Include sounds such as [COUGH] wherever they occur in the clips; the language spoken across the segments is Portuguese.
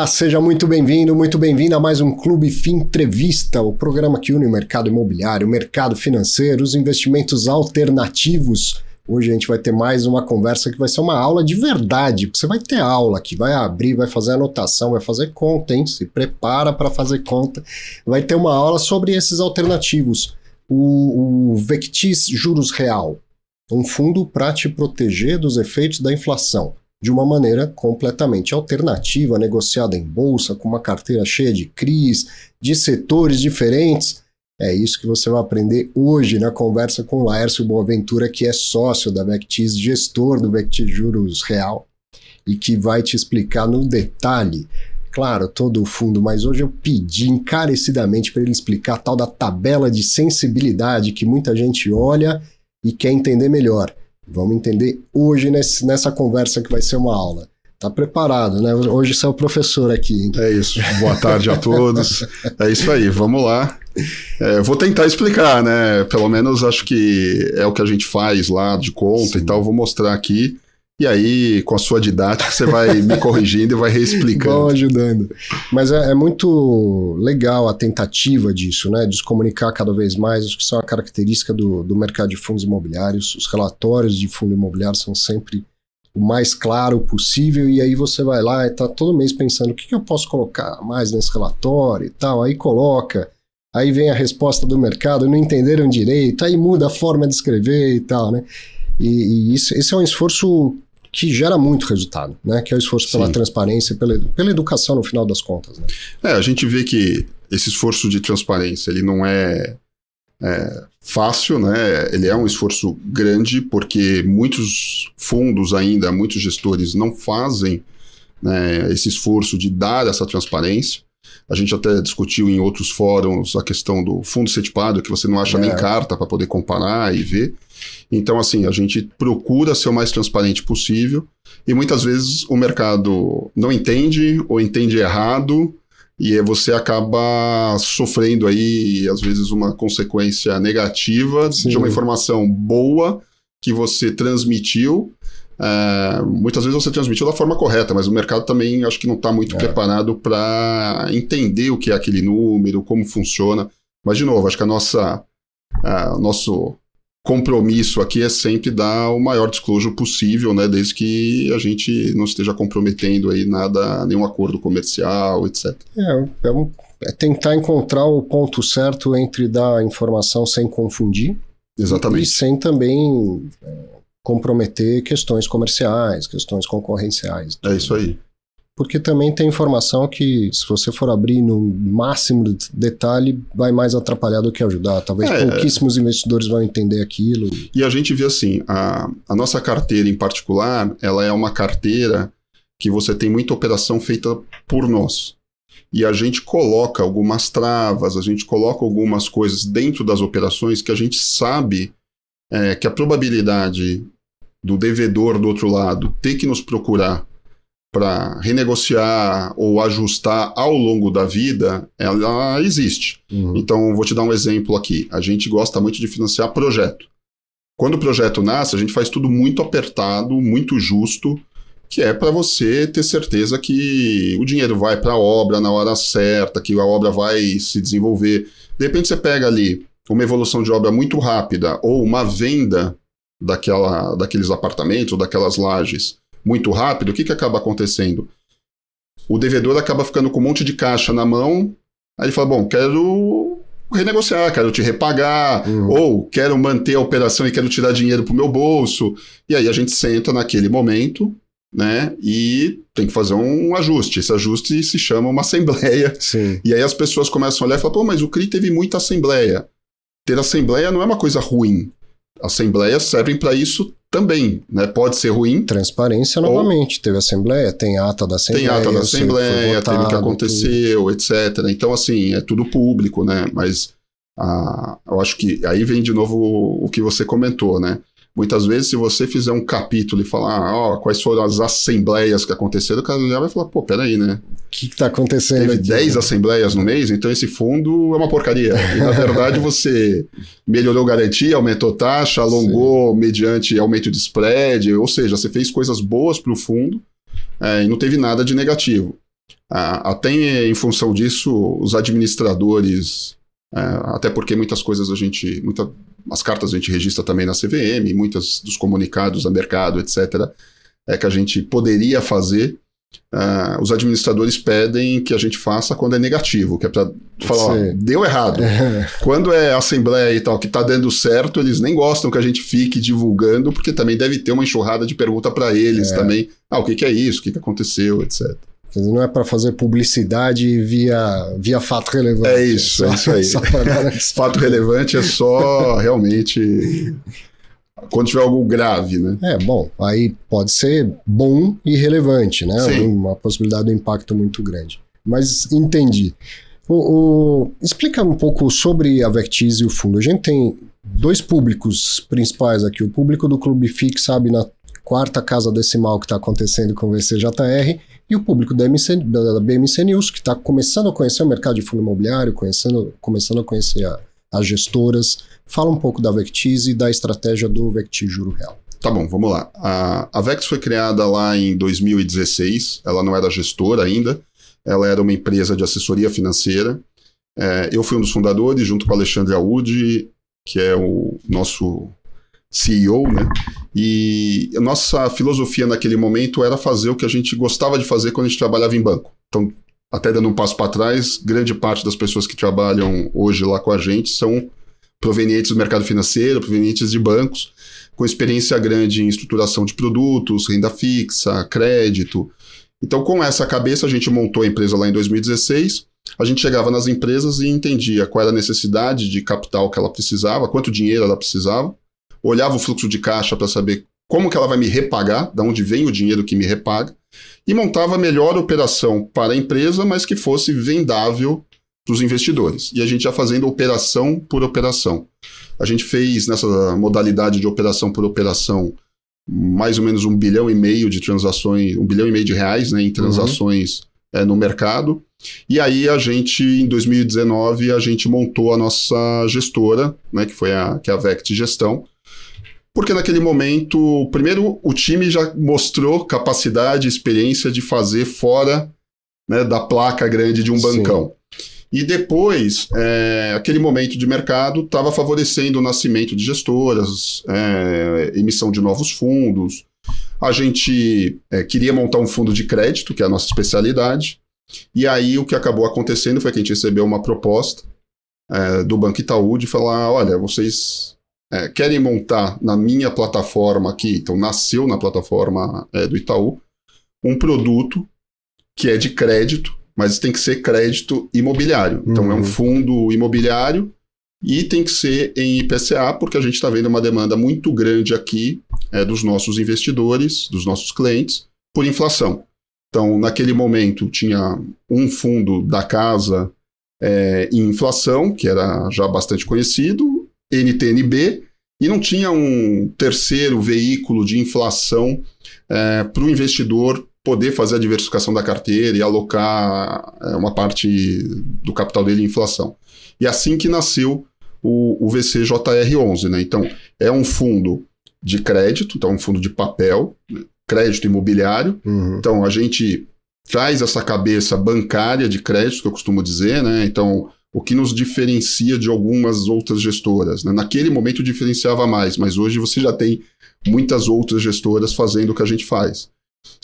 Olá, seja muito bem-vindo, muito bem-vinda a mais um Clube Fim Entrevista, o programa que une o mercado imobiliário, o mercado financeiro, os investimentos alternativos. Hoje a gente vai ter mais uma conversa que vai ser uma aula de verdade. Você vai ter aula aqui, vai abrir, vai fazer anotação, vai fazer conta, hein? Se prepara para fazer conta. Vai ter uma aula sobre esses alternativos. O, o Vectis Juros Real, um fundo para te proteger dos efeitos da inflação de uma maneira completamente alternativa, negociada em bolsa, com uma carteira cheia de CRIs, de setores diferentes. É isso que você vai aprender hoje na conversa com o Laércio Boaventura, que é sócio da Vectis, gestor do Vectis Juros Real, e que vai te explicar no detalhe, claro, todo o fundo, mas hoje eu pedi encarecidamente para ele explicar a tal da tabela de sensibilidade que muita gente olha e quer entender melhor. Vamos entender hoje nesse, nessa conversa que vai ser uma aula. Tá preparado, né? Hoje você é o professor aqui. É isso. Boa tarde a todos. É isso aí, vamos lá. É, vou tentar explicar, né? Pelo menos acho que é o que a gente faz lá de conta Sim. e tal. Vou mostrar aqui. E aí, com a sua didática, você vai [LAUGHS] me corrigindo e vai reexplicando. Bom ajudando. Mas é, é, muito legal a tentativa disso, né? De se comunicar cada vez mais. Acho que isso é uma característica do, do mercado de fundos imobiliários. Os relatórios de fundo imobiliário são sempre o mais claro possível. E aí você vai lá e está todo mês pensando o que, que eu posso colocar mais nesse relatório e tal. Aí coloca. Aí vem a resposta do mercado, não entenderam direito, aí muda a forma de escrever e tal, né? E, e isso, esse é um esforço que gera muito resultado, né? Que é o esforço Sim. pela transparência, pela, pela educação no final das contas. Né? É, a gente vê que esse esforço de transparência ele não é, é, fácil, né? Ele é um esforço grande porque muitos fundos ainda, muitos gestores não fazem né, esse esforço de dar essa transparência. A gente até discutiu em outros fóruns a questão do fundo setipado, que você não acha é. nem carta para poder comparar e ver. Então, assim, a gente procura ser o mais transparente possível e muitas vezes o mercado não entende ou entende errado e você acaba sofrendo aí, às vezes, uma consequência negativa Sim. de uma informação boa que você transmitiu ah, muitas vezes você transmitiu da forma correta, mas o mercado também acho que não está muito é. preparado para entender o que é aquele número, como funciona. Mas, de novo, acho que a nossa, nosso compromisso aqui é sempre dar o maior disclosure possível, né? Desde que a gente não esteja comprometendo aí nada, nenhum acordo comercial, etc. É, é, é tentar encontrar o ponto certo entre dar informação sem confundir. Exatamente. E sem também é, comprometer questões comerciais, questões concorrenciais. Tudo. É isso aí. Porque também tem informação que, se você for abrir no máximo de detalhe, vai mais atrapalhar do que ajudar. Talvez é. pouquíssimos investidores vão entender aquilo. E a gente vê assim, a, a nossa carteira em particular, ela é uma carteira que você tem muita operação feita por nós e a gente coloca algumas travas, a gente coloca algumas coisas dentro das operações que a gente sabe é, que a probabilidade do devedor do outro lado ter que nos procurar para renegociar ou ajustar ao longo da vida, ela existe. Uhum. Então, vou te dar um exemplo aqui. A gente gosta muito de financiar projeto. Quando o projeto nasce, a gente faz tudo muito apertado, muito justo, que é para você ter certeza que o dinheiro vai para a obra na hora certa, que a obra vai se desenvolver. De repente, você pega ali uma evolução de obra muito rápida ou uma venda daquela, daqueles apartamentos, daquelas lajes muito rápido, o que, que acaba acontecendo? O devedor acaba ficando com um monte de caixa na mão, aí ele fala: Bom, quero renegociar, quero te repagar, uhum. ou quero manter a operação e quero tirar dinheiro para o meu bolso. E aí a gente senta naquele momento, né? E tem que fazer um ajuste. Esse ajuste se chama uma assembleia. Sim. E aí as pessoas começam a olhar e falam: pô, mas o CRI teve muita assembleia ter assembleia não é uma coisa ruim. Assembleias servem para isso também, né? Pode ser ruim. Transparência ou... novamente. Teve assembleia, tem ata da assembleia. Tem ata da assembleia, votado, teve o que aconteceu, tudo. etc. Então, assim, é tudo público, né? Mas ah, eu acho que aí vem de novo o que você comentou, né? Muitas vezes, se você fizer um capítulo e falar, ah, ó, quais foram as assembleias que aconteceram, o cara já vai falar, pô, peraí, né? O que, está acontecendo? Teve 10 né? assembleias no mês, então esse fundo é uma porcaria. E, na verdade, [LAUGHS] você melhorou garantia, aumentou taxa, alongou Sim. mediante aumento de spread, ou seja, você fez coisas boas para o fundo é, e não teve nada de negativo. Ah, até em, em função disso, os administradores, é, até porque muitas coisas a gente. Muita, as cartas a gente registra também na CVM, muitos dos comunicados a mercado, etc., é que a gente poderia fazer. Uh, os administradores pedem que a gente faça quando é negativo, que é para falar, ó, deu errado. [LAUGHS] Quando é assembleia e tal, que está dando certo, eles nem gostam que a gente fique divulgando, porque também deve ter uma enxurrada de pergunta para eles é. também. Ah, o que, que é isso? O que, que aconteceu? Etc. Não é para fazer publicidade via, via fato relevante. É isso, é isso aí. [LAUGHS] [LAUGHS] fato relevante é só realmente quando tiver algo grave, né? É, bom, aí pode ser bom e relevante, né? Sim. Uma possibilidade de impacto muito grande. Mas entendi. O, o, explica um pouco sobre a Vectis e o fundo. A gente tem dois públicos principais aqui. O público do Clube FIC sabe na quarta casa decimal que está acontecendo com o VCJR e o público da, MC, da, BMC News, que está começando a conhecer o mercado de fundo imobiliário, conhecendo, começando a conhecer a, as gestoras, fala um pouco da Vectis e da estratégia do Vectis Juro Real. Tá bom, vamos lá. A, a Vex foi criada lá em 2016, ela não era gestora ainda, ela era uma empresa de assessoria financeira. É, eu fui um dos fundadores, junto com o Alexandre Audi, que é o nosso CEO, né? E a nossa filosofia naquele momento era fazer o que a gente gostava de fazer quando a gente trabalhava em banco. Então, até dando um passo para trás, grande parte das pessoas que trabalham hoje lá com a gente são provenientes do mercado financeiro, provenientes de bancos, com experiência grande em estruturação de produtos, renda fixa, crédito. Então, com essa cabeça, a gente montou a empresa lá em 2016. A gente chegava nas empresas e entendia qual era a necessidade de capital que ela precisava, quanto dinheiro ela precisava olhava o fluxo de caixa para saber como que ela vai me repagar, da onde vem o dinheiro que me repaga, e montava a melhor operação para a empresa, mas que fosse vendável para os investidores. E a gente ia fazendo operação por operação. A gente fez nessa modalidade de operação por operação mais ou menos um bilhão e meio de transações, um bilhão e meio de reais né, em uhum. transações uhum. é, no mercado. E aí a gente, em 2019, a gente montou a nossa gestora, né, que foi a, que é a Vect Gestão, porque naquele momento, primeiro, o time já mostrou capacidade, experiência de fazer fora né, da placa grande de um bancão. Sim. E depois, é, aquele momento de mercado estava favorecendo o nascimento de gestoras, é, emissão de novos fundos. A gente é, queria montar um fundo de crédito, que é a nossa especialidade. E aí o que acabou acontecendo foi que a gente recebeu uma proposta é, do Banco Itaú de falar: olha, vocês é, querem montar na minha plataforma aqui, então nasceu na plataforma é, do Itaú, um produto que é de crédito, mas tem que ser crédito imobiliário. Então uhum. é um uhum. fundo imobiliário e tem que ser em IPCA, porque a gente está vendo uma demanda muito grande aqui é, dos nossos investidores, dos nossos clientes, por inflação. Então, naquele momento, tinha um fundo da casa é, em inflação, que era já bastante conhecido, NTNB, e não tinha um terceiro veículo de inflação é, eh, para o investidor poder fazer a diversificação da carteira e alocar é, uma parte do capital dele em inflação. E assim que nasceu o, o VCJR11. Né? Então, é um fundo de crédito, então, é um fundo de papel, crédito imobiliário. Uhum. Então, a gente traz essa cabeça bancária de crédito, que eu costumo dizer, né? Então, o que nos diferencia de algumas outras gestoras. Né? Naquele momento diferenciava mais, mas hoje você já tem muitas outras gestoras fazendo o que a gente faz.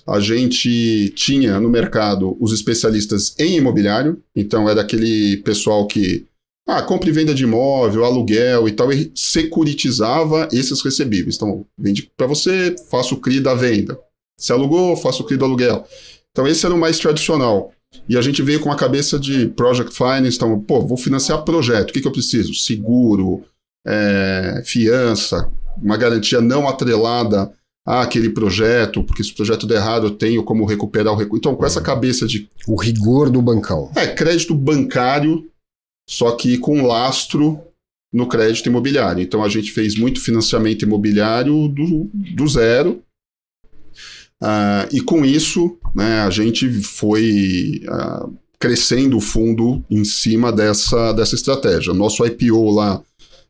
A gente tinha no mercado os especialistas em imobiliário, então era aquele pessoal que ah, compra e venda de imóvel, aluguel e tal, e securitizava esses recebíveis. Então, vende para você, faço o CRI da venda. Se alugou, faço o CRI do aluguel. Então, esse era o mais tradicional. E a gente veio com a cabeça de project finance, então, pô, vou financiar projeto, o que, que eu preciso? Seguro, é, fiança, uma garantia não atrelada àquele projeto, porque se o projeto der errado eu tenho como recuperar o recurso. Então, com essa uhum. cabeça de. O rigor do bancão. É, crédito bancário, só que com lastro no crédito imobiliário. Então, a gente fez muito financiamento imobiliário do, do zero Uh, e com isso, né, a gente foi uh, crescendo o fundo em cima dessa, dessa estratégia. Nosso IPO lá,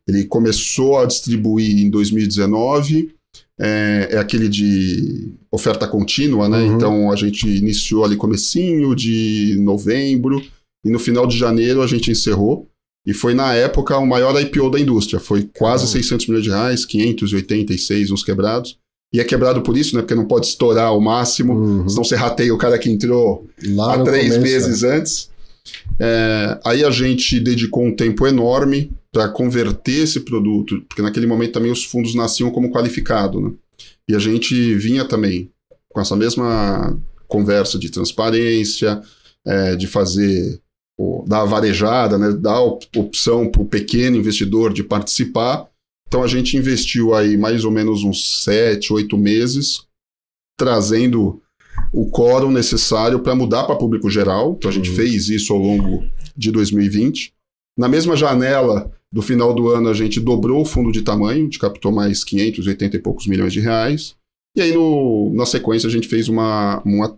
ele começou a distribuir em 2019, é, é aquele de oferta contínua, né? Uhum. Então a gente iniciou ali comecinho de novembro e no final de janeiro a gente encerrou. E foi na época o maior IPO da indústria, foi quase uhum. 600 milhões de reais, 586 uns quebrados e é quebrado por isso, né? Porque não pode estourar ao máximo, uhum. senão você rateia o cara que entrou Lá há três começo, meses é. antes. É, aí a gente dedicou um tempo enorme para converter esse produto, porque naquele momento também os fundos nasciam como qualificado, né? E a gente vinha também com essa mesma conversa de transparência, é, de fazer o, dar a varejada, né? dar opção para o pequeno investidor de participar, então a gente investiu aí mais ou menos uns sete, oito meses, trazendo o quórum necessário para mudar para público geral. Então a gente uhum. fez isso ao longo de 2020. Na mesma janela do final do ano, a gente dobrou o fundo de tamanho, a gente captou mais 580 e poucos milhões de reais. E aí, no, na sequência, a gente fez uma, uma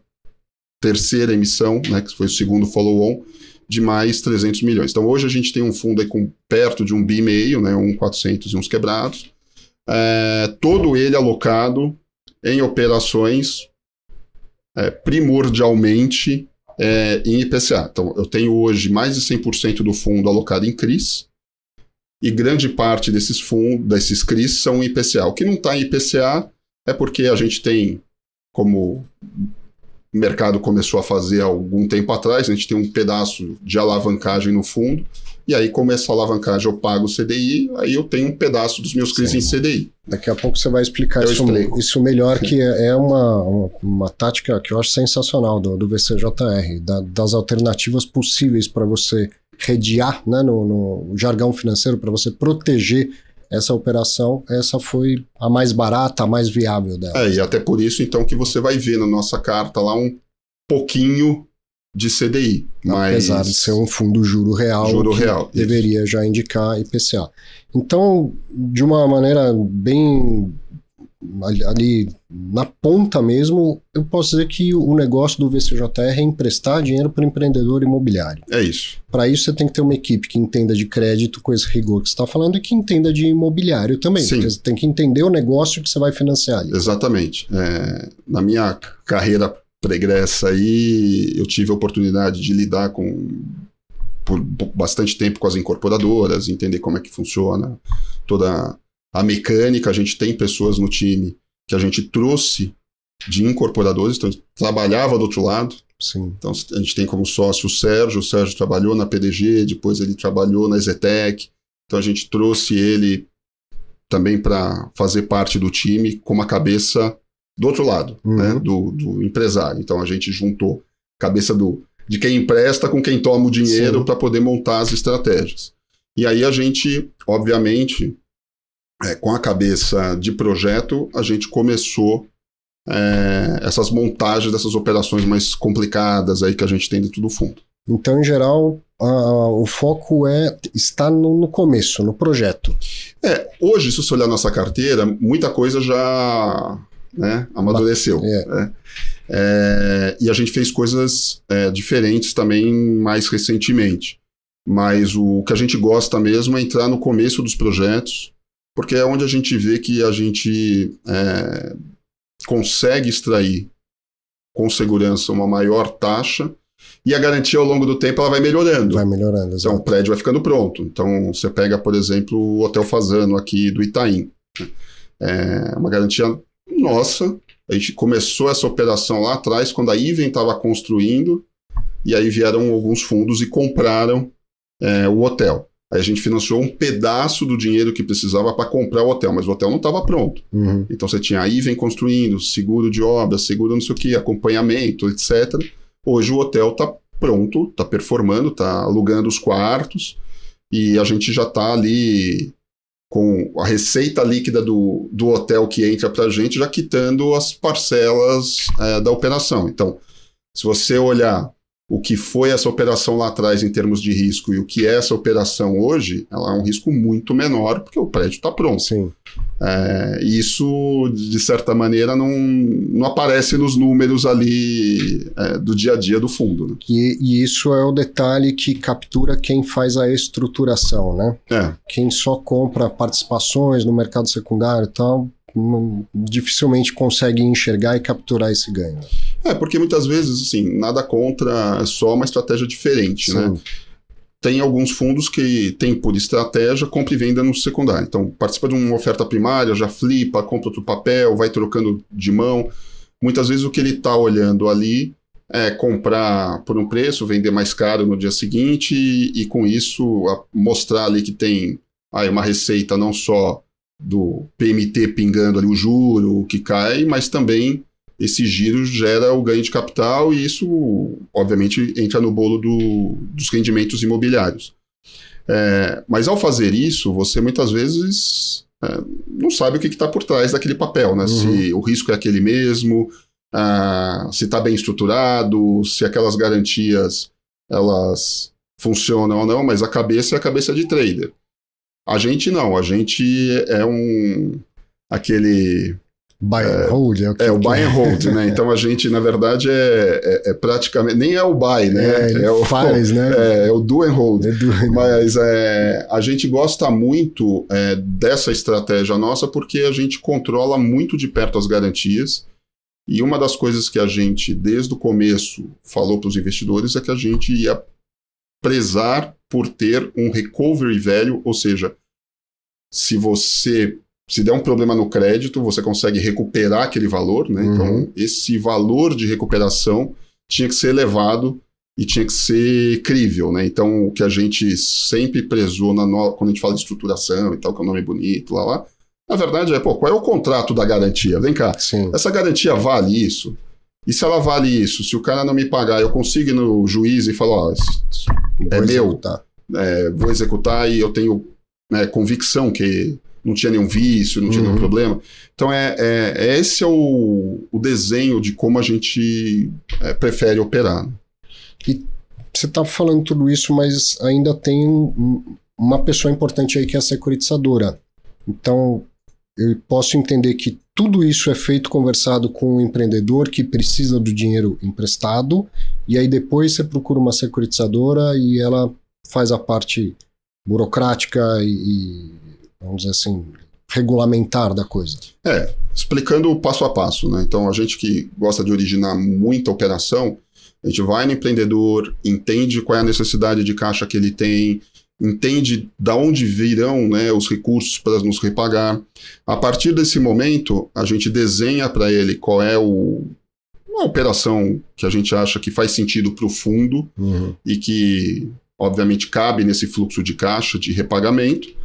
terceira emissão, né, que foi o segundo follow-on, de mais 300 milhões. Então hoje a gente tem um fundo aí com perto de um bi e meio, né, um 400 e uns quebrados, é, todo ele alocado em operações é, primordialmente é, em IPCA. Então eu tenho hoje mais de 100% do fundo alocado em CRIs e grande parte desses fundos, desses CRIs são IPCA. O que não está em IPCA é porque a gente tem como o mercado começou a fazer algum tempo atrás. A gente tem um pedaço de alavancagem no fundo, e aí, como essa alavancagem eu pago o CDI, aí eu tenho um pedaço dos meus CRIs em CDI. Daqui a pouco você vai explicar isso, isso, melhor, que é, é uma, uma, uma, tática que eu acho sensacional do, do VCJR, da, das alternativas possíveis para você rediar né, no, no jargão financeiro, para você proteger essa operação, essa foi a mais barata, a mais viável dela. É, e até por isso, então, que você vai ver na nossa carta lá um pouquinho de CDI. Mas... Apesar de ser um fundo juro real, juro real deveria isso. já indicar IPCA. Então, de uma maneira bem ali na ponta mesmo, eu posso dizer que o negócio do VCJR é emprestar dinheiro para empreendedor imobiliário. É isso. Para isso, você tem que ter uma equipe que entenda de crédito com esse rigor que você está falando e que entenda de imobiliário também. Sim. Porque você tem que entender o negócio que você vai financiar. Ali. Exatamente. É, na minha carreira pregressa aí, eu tive a oportunidade de lidar com por bastante tempo com as incorporadoras, entender como é que funciona toda a mecânica, a gente tem pessoas no time que a gente trouxe de incorporadores, então trabalhava do outro lado. Sim. Então a gente tem como sócio o Sérgio, o Sérgio trabalhou na PDG, depois ele trabalhou na Zetec. Então a gente trouxe ele também para fazer parte do time com a cabeça do outro lado, uhum. né, do, do, empresário. Então a gente juntou cabeça do de quem empresta com quem toma o dinheiro para poder montar as estratégias. E aí a gente, obviamente, é, com a cabeça de projeto, a gente começou é, essas montagens dessas operações mais complicadas aí que a gente tem dentro do fundo. Então, em geral, a, o foco é está no, no, começo, no projeto. É, hoje, se você olhar nossa carteira, muita coisa já né, amadureceu. É. Né? É, e a gente fez coisas é, diferentes também mais recentemente. Mas o que a gente gosta mesmo é entrar no começo dos projetos, porque é onde a gente vê que a gente é, consegue extrair com segurança uma maior taxa e a garantia ao longo do tempo ela vai melhorando. Vai melhorando. Exatamente. Então o prédio vai ficando pronto. Então você pega, por exemplo, o Hotel Fazano aqui do Itaim. Né? É uma garantia nossa. A gente começou essa operação lá atrás, quando a Iven estava construindo, e aí vieram alguns fundos e compraram é, o hotel. Aí a gente financiou um pedaço do dinheiro que precisava para comprar o hotel, mas o hotel não estava pronto. Uhum. Então você tinha aí vem construindo, seguro de obra, seguro não sei o que, acompanhamento, etc. Hoje o hotel está pronto, está performando, está alugando os quartos e a gente já está ali com a receita líquida do, do hotel que entra para a gente, já quitando as parcelas é, da operação. Então, se você olhar o que foi essa operação lá atrás em termos de risco e o que é essa operação hoje, ela é um risco muito menor, porque o prédio está pronto. Sim. É, isso, de certa maneira, não, não aparece nos números ali é, do dia a dia do fundo. Né? E, e, isso é o detalhe que captura quem faz a estruturação, né? É. Quem só compra participações no mercado secundário e tal, não, dificilmente consegue enxergar e capturar esse ganho. É, porque muitas vezes, assim, nada contra, é só uma estratégia diferente, né? Sim. né? Tem alguns fundos que tem por estratégia compra e venda no secundário. Então, participa de uma oferta primária, já flipa, compra outro papel, vai trocando de mão. Muitas vezes o que ele está olhando ali é comprar por um preço, vender mais caro no dia seguinte e, e com isso a, mostrar ali que tem aí ah, é uma receita não só do PMT pingando ali o juro que cai, mas também esse giro gera o ganho de capital e isso, obviamente, entra no bolo do, dos rendimentos imobiliários. É, mas ao fazer isso, você muitas vezes é, não sabe o que está por trás daquele papel, né? Uhum. Se o risco é aquele mesmo, se está bem estruturado, se aquelas garantias elas funcionam ou não, mas a cabeça é a cabeça de trader. A gente não, a gente é um aquele Buy and é, hold, é o que É, o buy é. and hold, né? Então a gente, na verdade, é, é, é praticamente. Nem é o buy, né? É, é o faz, né? É, é o do and hold. Do Mas a gente gosta muito dessa estratégia nossa porque a gente controla muito de perto as garantias. E uma das coisas que a gente, desde o começo, falou para os investidores é que a gente ia prezar por ter um recovery velho, ou seja, se você se der um problema no crédito, você consegue recuperar aquele valor, né? Uhum. Então, esse valor de recuperação tinha que ser elevado e tinha que ser crível, né? Então, o que a gente sempre prezou no... quando a gente fala de estruturação e tal, que é um nome bonito, lá, lá, na verdade é, pô, qual é o contrato da garantia? Vem cá, Sim. essa garantia vale isso? E se ela vale isso, se o cara não me pagar, eu consigo ir no juiz e falar, ó, é, é meu, executar. É, vou executar e eu tenho né, convicção que não tinha nenhum vício, não tinha uhum. nenhum problema. Então, é, é, é esse é o, o, desenho de como a gente é, prefere operar. E você está falando tudo isso, mas ainda tem uma pessoa importante aí que é a securitizadora. Então, eu posso entender que tudo isso é feito conversado com o um empreendedor que precisa do dinheiro emprestado, e aí depois você procura uma securitizadora e ela faz a parte burocrática e, vamos dizer assim, regulamentar da coisa. É, explicando o passo a passo, né? Então, a gente que gosta de originar muita operação, a gente vai no empreendedor, entende qual é a necessidade de caixa que ele tem, entende da onde virão né, os recursos para nos repagar. A partir desse momento, a gente desenha para ele qual é o, uma operação que a gente acha que faz sentido para o fundo uhum. e que, obviamente, cabe nesse fluxo de caixa de repagamento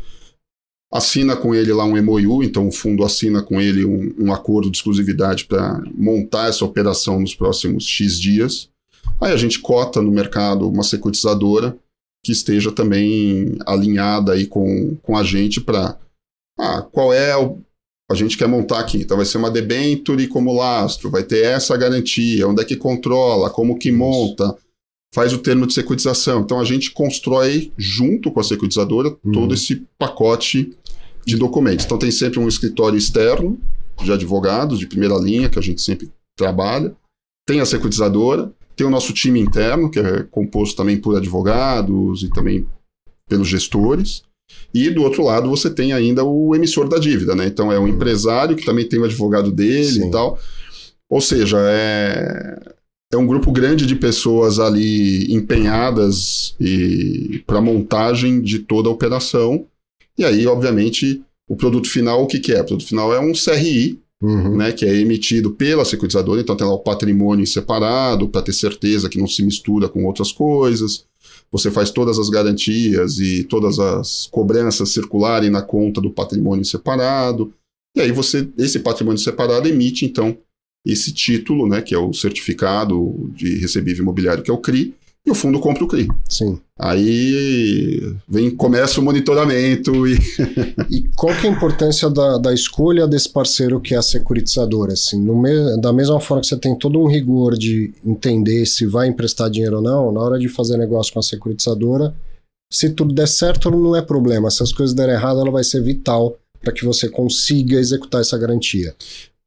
assina com ele lá um MOU, então o fundo assina com ele um, um acordo de exclusividade para montar essa operação nos próximos X dias. Aí a gente cota no mercado uma securitizadora que esteja também alinhada aí com, com a gente para ah, qual é o, a gente quer montar aqui. Então vai ser uma debenture como lastro, vai ter essa garantia, onde é que controla, como que monta, faz o termo de securitização. Então a gente constrói junto com a securitizadora todo uhum. esse pacote de documentos. Então tem sempre um escritório externo de advogados de primeira linha que a gente sempre trabalha, tem a securitizadora, tem o nosso time interno que é composto também por advogados e também pelos gestores. E do outro lado você tem ainda o emissor da dívida, né? Então é um uhum. empresário que também tem o advogado dele Sim. e tal. Ou seja, é, é um grupo grande de pessoas ali empenhadas para a montagem de toda a operação e aí, obviamente, o produto final, o que, que é? O produto final é um CRI, uhum. né, que é emitido pela securitizadora, então tem lá o patrimônio separado, para ter certeza que não se mistura com outras coisas. Você faz todas as garantias e todas as cobranças circularem na conta do patrimônio separado. E aí você, esse patrimônio separado emite, então, esse título, né, que é o certificado de recebível imobiliário, que é o CRI, e o fundo compra o CRI. Sim. Aí vem, começa o monitoramento e... [LAUGHS] e qual que é a importância da, da escolha desse parceiro que é a securitizadora? Assim, me, da mesma forma que você tem todo um rigor de entender se vai emprestar dinheiro ou não, na hora de fazer negócio com a securitizadora, se tudo der certo, não é problema. Se as coisas derem errado, ela vai ser vital para que você consiga executar essa garantia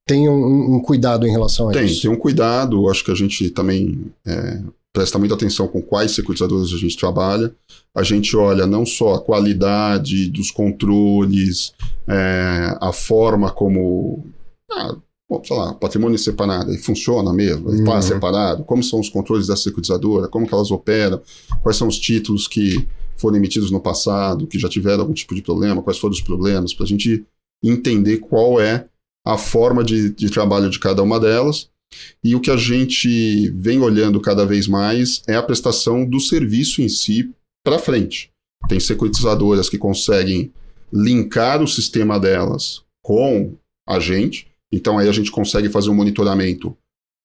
tem um, um, cuidado em relação a tem, isso? Tem, tem um cuidado. Acho que a gente também é, presta muita atenção com quais securitizadoras a gente trabalha. A gente olha não só a qualidade dos controles, é, a forma como. Ah, bom, sei lá, patrimônio separado, e funciona mesmo, está uhum. separado, como são os controles da securitizadora, como que elas operam, quais são os títulos que foram emitidos no passado, que já tiveram algum tipo de problema, quais foram os problemas, para a gente entender qual é a forma de, de trabalho de cada uma delas e o que a gente vem olhando cada vez mais é a prestação do serviço em si para frente. Tem securitizadoras que conseguem linkar o sistema delas com a gente, então aí a gente consegue fazer um monitoramento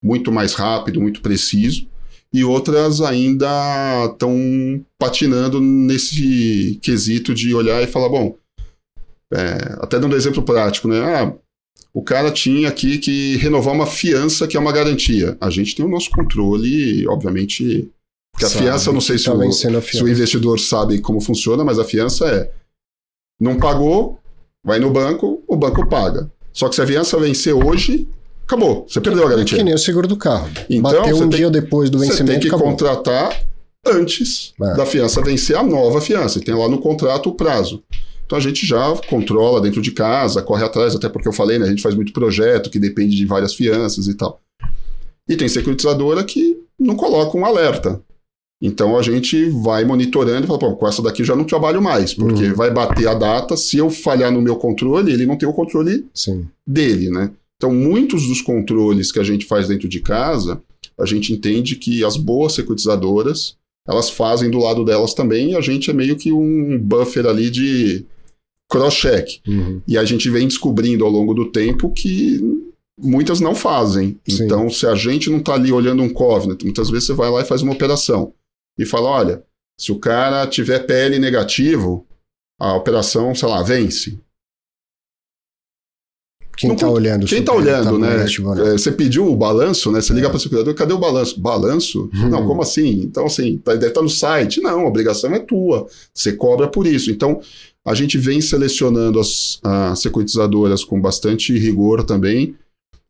muito mais rápido, muito preciso, e outras ainda estão patinando nesse quesito de olhar e falar, bom, é, até dando um exemplo prático, né? Ah, o cara tinha aqui que renovar uma fiança, que é uma garantia. A gente tem o nosso controle, obviamente. Porque a fiança, fiança, não sei se, tá o, se o investidor sabe como funciona, mas a fiança é: não pagou, vai no banco, o banco paga. Só que se a fiança vencer hoje, acabou. Você perdeu a é garantia. Que nem o seguro do carro. Então, Bateu um tem, dia depois do vencimento. Você tem que acabou. contratar antes é. da fiança vencer a nova fiança. E tem lá no contrato o prazo. Então a gente já controla dentro de casa, corre atrás, até porque eu falei, né? A gente faz muito projeto que depende de várias fianças e tal. E tem securitizadora que não coloca um alerta. Então a gente vai monitorando e fala, pô, com essa daqui já não trabalho mais, porque uhum. vai bater a data, se eu falhar no meu controle, ele não tem o controle Sim. dele, né? Então muitos dos controles que a gente faz dentro de casa, a gente entende que as boas securitizadoras, elas fazem do lado delas também, e a gente é meio que um buffer ali de cross-check. Uhum. E a gente vem descobrindo ao longo do tempo que muitas não fazem. Sim. Então, se a gente não está ali olhando um covenant, muitas vezes você vai lá e faz uma operação e fala: olha, se o cara tiver PL negativo, a operação, sei lá, vence. Quem está olhando? Quem está olhando, tá né? né? É, você pediu o balanço, né? Você liga é. para o segurador, cadê o balanço? Balanço? Hum. Não, como assim? Então, assim, tá, deve estar tá no site. Não, a obrigação é tua. Você cobra por isso. Então, a gente vem selecionando as, as securitizadoras com bastante rigor também,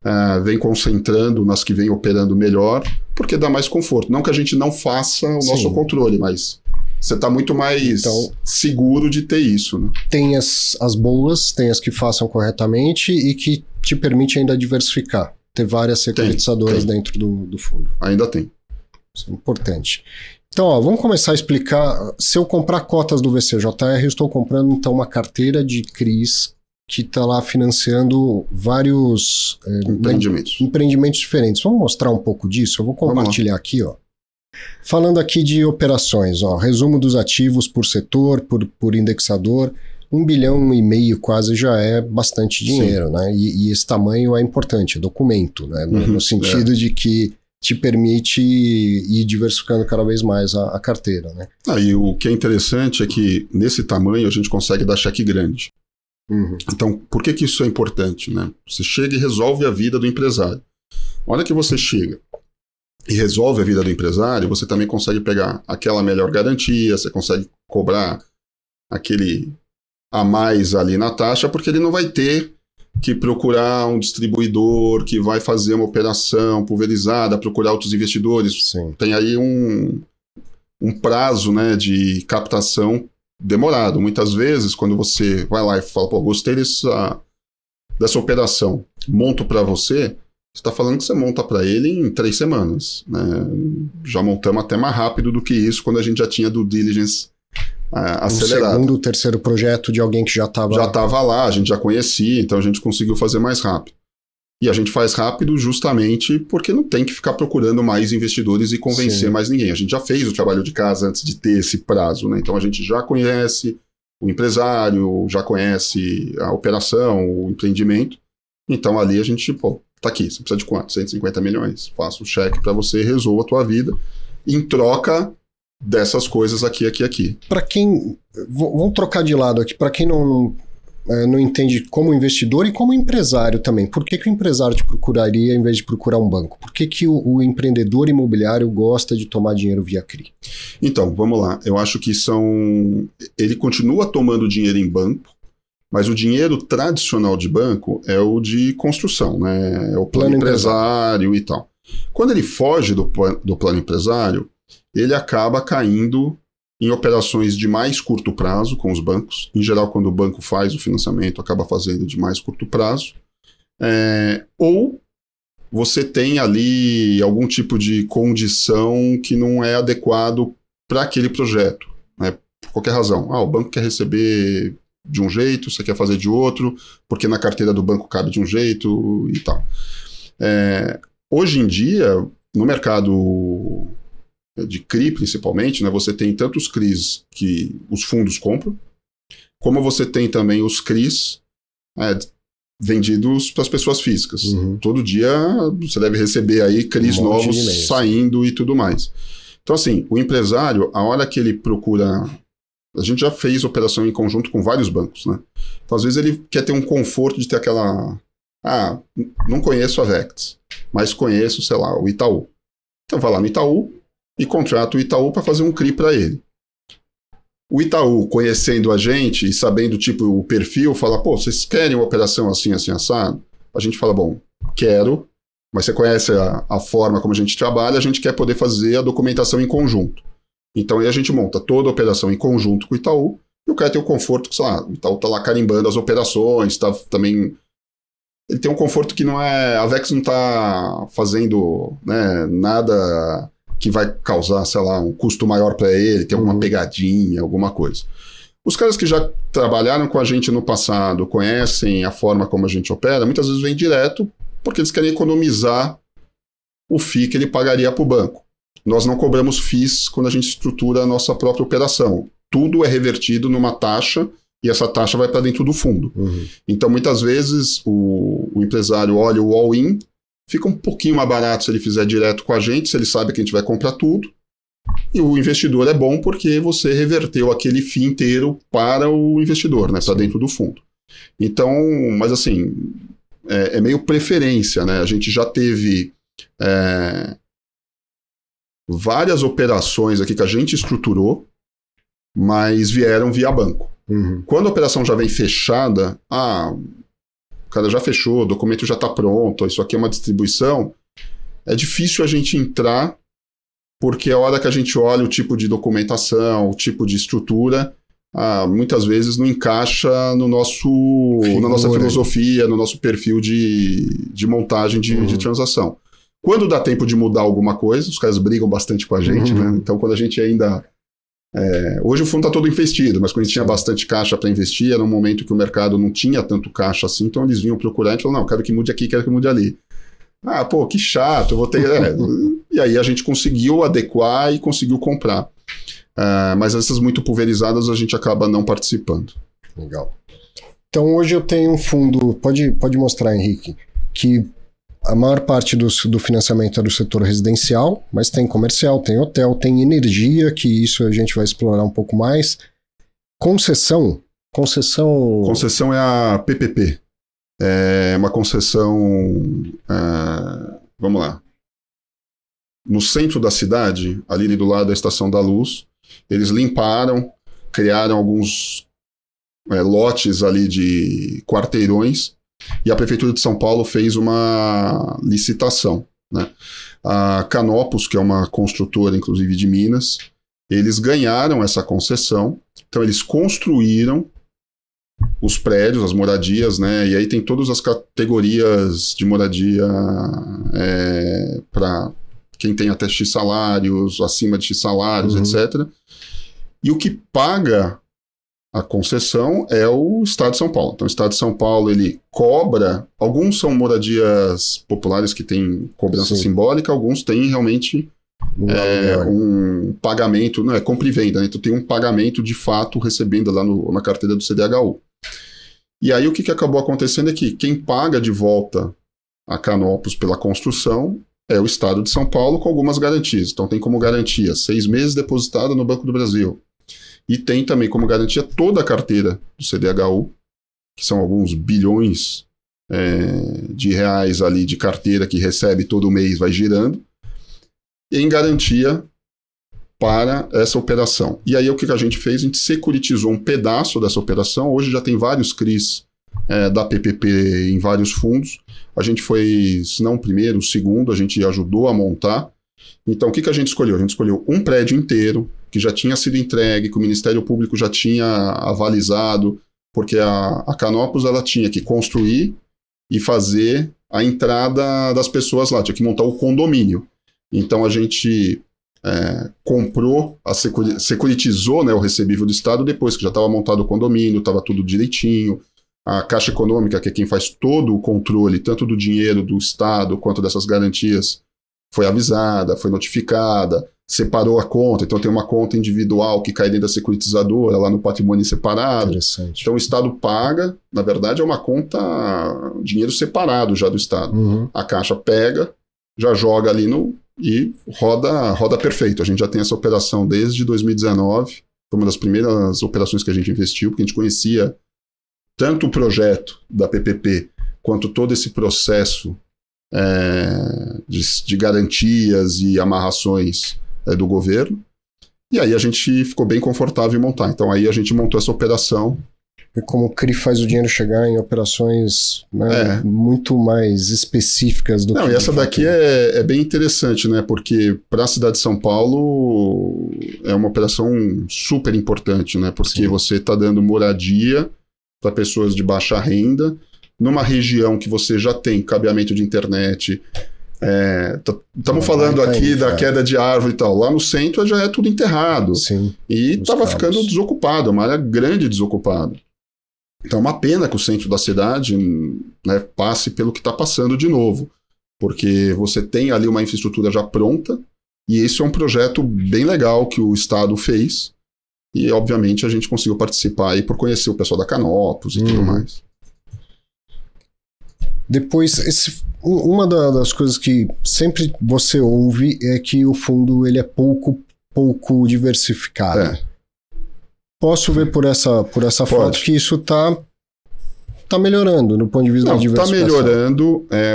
uh, vem concentrando nas que vêm operando melhor, porque dá mais conforto. Não que a gente não faça o Sim. nosso controle, mas você está muito mais então, seguro de ter isso. Né? Tem as, as boas, tem as que façam corretamente e que te permite ainda diversificar, ter várias securitizadoras dentro do, do fundo. Ainda tem. Isso é importante. Então, ó, vamos começar a explicar. Se eu comprar cotas do VCJR, eu estou comprando então uma carteira de CRIs que está lá financiando vários é, empreendimentos. empreendimentos diferentes. Vamos mostrar um pouco disso? Eu vou compartilhar aqui, ó. Falando aqui de operações, ó, resumo dos ativos por setor, por, por indexador, um bilhão e meio quase já é bastante dinheiro, Sim. né? E, e, esse tamanho é importante, é documento, né? No, uhum, no sentido é. de que te permite ir diversificando cada vez mais a, a carteira, né? Ah, e o que é interessante é que nesse tamanho a gente consegue dar cheque grande. Uhum. Então, por que, que isso é importante? Né? Você chega e resolve a vida do empresário. Olha que você chega e resolve a vida do empresário, você também consegue pegar aquela melhor garantia, você consegue cobrar aquele a mais ali na taxa, porque ele não vai ter que procurar um distribuidor que vai fazer uma operação pulverizada, procurar outros investidores. Sim. Tem aí um, um prazo né, de captação demorado. Muitas vezes, quando você vai lá e fala, pô, gostei dessa, dessa operação, monto para você, você está falando que você monta para ele em três semanas. Né? Já montamos até mais rápido do que isso quando a gente já tinha do diligence uh, acelerado. O segundo, terceiro projeto de alguém que já estava... Já estava lá, a gente já conhecia, então a gente conseguiu fazer mais rápido. E a gente faz rápido justamente porque não tem que ficar procurando mais investidores e convencer Sim. mais ninguém. A gente já fez o trabalho de casa antes de ter esse prazo, né? Então a gente já conhece o empresário, já conhece a operação, o empreendimento. Então ali a gente, pô, tá aqui, você precisa de quanto? 150 milhões. Faço o um cheque para você, resolva a tua vida. Em troca, dessas coisas aqui, aqui, aqui. Para quem. Vamos trocar de lado aqui. Para quem não, é, não entende como investidor e como empresário também. Por que, que o empresário te procuraria em vez de procurar um banco? Por que, que o, o empreendedor imobiliário gosta de tomar dinheiro via CRI? Então, vamos lá. Eu acho que são. Ele continua tomando dinheiro em banco. Mas o dinheiro tradicional de banco é o de construção, né? É o plano, plano empresário, empresário e tal. Quando ele foge do, do plano empresário, ele acaba caindo em operações de mais curto prazo com os bancos. Em geral, quando o banco faz o financiamento, acaba fazendo de mais curto prazo. É, ou você tem ali algum tipo de condição que não é adequado para aquele projeto, né? por qualquer razão. Ah, o banco quer receber de um jeito, você quer fazer de outro, porque na carteira do banco cabe de um jeito e tal. É, hoje em dia, no mercado né, de CRI principalmente, né, você tem tanto os CRIs que os fundos compram, como você tem também os CRIs é, vendidos para as pessoas físicas. Uhum. Todo dia você deve receber aí CRIs um novos saindo e tudo mais. Então, assim, o empresário, a hora que ele procura. A gente já fez operação em conjunto com vários bancos, né? Então, às vezes, ele quer ter um conforto de ter aquela. Ah, não conheço a Vex, mas conheço, sei lá, o Itaú. Então, vai lá no Itaú, e contrata o Itaú para fazer um CRI para ele. O Itaú, conhecendo a gente e sabendo tipo o perfil, fala: pô, vocês querem uma operação assim, assim, assado? A gente fala: bom, quero, mas você conhece a, a forma como a gente trabalha, a gente quer poder fazer a documentação em conjunto. Então aí a gente monta toda a operação em conjunto com o Itaú e o cara tem o conforto que, sei lá, o Itaú está lá carimbando as operações, Está também ele tem um conforto que não é. A Vex não está fazendo né, nada que vai causar, sei lá, um custo maior para ele, tem alguma uhum. pegadinha, alguma coisa. Os caras que já trabalharam com a gente no passado, conhecem a forma como a gente opera, muitas vezes vêm direto porque eles querem economizar o FII que ele pagaria para o banco. Nós não cobramos FIIs quando a gente estrutura a nossa própria operação. Tudo é revertido numa taxa e essa taxa vai para dentro do fundo. Uhum. Então, muitas vezes, o, o empresário olha o all-in Fica um pouquinho mais barato se ele fizer direto com a gente, se ele sabe que a gente vai comprar tudo. E o investidor é bom porque você reverteu aquele fim inteiro para o investidor, né? Para dentro do fundo. Então, mas assim, é, é, meio preferência, né? A gente já teve é, várias operações aqui que a gente estruturou, mas vieram via banco. Uhum. Quando a operação já vem fechada, ah, cara já fechou, o documento já está pronto, isso aqui é uma distribuição, é difícil a gente entrar, porque a hora que a gente olha o tipo de documentação, o tipo de estrutura, ah, muitas vezes não encaixa no nosso, na nossa filosofia, no nosso perfil de, de montagem de, uhum. de, transação. Quando dá tempo de mudar alguma coisa, os caras brigam bastante com a gente, uhum. né? Então, quando a gente ainda é, hoje o fundo está todo investido, mas quando a gente tinha bastante caixa para investir, era um momento que o mercado não tinha tanto caixa assim, então eles vinham procurar e a gente falou: não, quero que mude aqui, quero que mude ali. Ah, pô, que chato, vou ter. É. e aí a gente conseguiu adequar e conseguiu comprar. Ah, mas essas muito pulverizadas a gente acaba não participando. Legal. Então hoje eu tenho um fundo, pode, pode mostrar, Henrique, que a maior parte do, do financiamento é do setor residencial, mas tem comercial, tem hotel, tem energia, que isso a gente vai explorar um pouco mais. Concessão. Concessão. Concessão é a PPP. É uma concessão. É, vamos lá. No centro da cidade, ali do lado da Estação da Luz, eles limparam, criaram alguns é, lotes ali de quarteirões e a Prefeitura de São Paulo fez uma licitação. Né? A Canopus, que é uma construtora, inclusive, de Minas, eles ganharam essa concessão. Então, eles construíram os prédios, as moradias, né? E aí tem todas as categorias de moradia é, para quem tem até X salários, acima de X salários, uhum. etc. E o que paga a concessão é o Estado de São Paulo. Então, o Estado de São Paulo ele cobra. Alguns são moradias populares que têm cobrança Sim. simbólica, alguns têm realmente é, um pagamento, não é compra e venda, né? então tem um pagamento de fato recebendo lá no, na carteira do CDHU. E aí o que, que acabou acontecendo é que quem paga de volta a Canopus pela construção é o Estado de São Paulo com algumas garantias. Então tem como garantia seis meses depositado no Banco do Brasil, e tem também como garantia toda a carteira do CDHU, que são alguns bilhões é, de reais ali de carteira que recebe todo mês, vai girando, em garantia para essa operação. E aí o que a gente fez? A gente securitizou um pedaço dessa operação. Hoje já tem vários CRIs é, da PPP em vários fundos. A gente foi, se não o primeiro, o segundo, a gente ajudou a montar. Então o que, que a gente escolheu? A gente escolheu um prédio inteiro, que já tinha sido entregue, que o Ministério Público já tinha avalizado, porque a, a Canopus ela tinha que construir e fazer a entrada das pessoas lá, tinha que montar o condomínio. Então a gente é, comprou, a securi securitizou né, o recebível do Estado depois que já estava montado o condomínio, estava tudo direitinho. A Caixa Econômica, que é quem faz todo o controle, tanto do dinheiro do Estado quanto dessas garantias, foi avisada, foi notificada separou a conta, então tem uma conta individual que cai dentro da securitizadora, lá no patrimônio separado. Então o Estado paga, na verdade é uma conta, dinheiro separado já do Estado. Uhum. A Caixa pega, já joga ali no e roda, roda perfeito. A gente já tem essa operação desde 2019, foi uma das primeiras operações que a gente investiu, porque a gente conhecia tanto o projeto da PPP quanto todo esse processo é, de, de, garantias e amarrações é, do governo. E aí a gente ficou bem confortável em montar. Então aí a gente montou essa operação. E é como o CRI faz o dinheiro chegar em operações né, é. muito mais específicas do Não, que. Não, e essa daqui é, é, bem interessante, né? Porque para a cidade de São Paulo é uma operação super importante, né? Porque Sim. você está dando moradia para pessoas de baixa renda numa região que você já tem cabeamento de internet, Estamos é, falando tá aqui da queda de árvore e tal. Lá no centro já é tudo enterrado. Sim, e estava ficando desocupado, é uma área grande desocupada. Então é uma pena que o centro da cidade né, passe pelo que está passando de novo. Porque você tem ali uma infraestrutura já pronta, e esse é um projeto bem legal que o Estado fez. E, obviamente, a gente conseguiu participar aí por conhecer o pessoal da Canopus e hum. tudo uhum. mais. Depois, esse, uma das coisas que sempre você ouve é que o fundo ele é pouco, pouco diversificado. É. Posso ver por essa, por essa foto que isso está tá melhorando no ponto de vista Não, da tá diversificação. Está melhorando. É,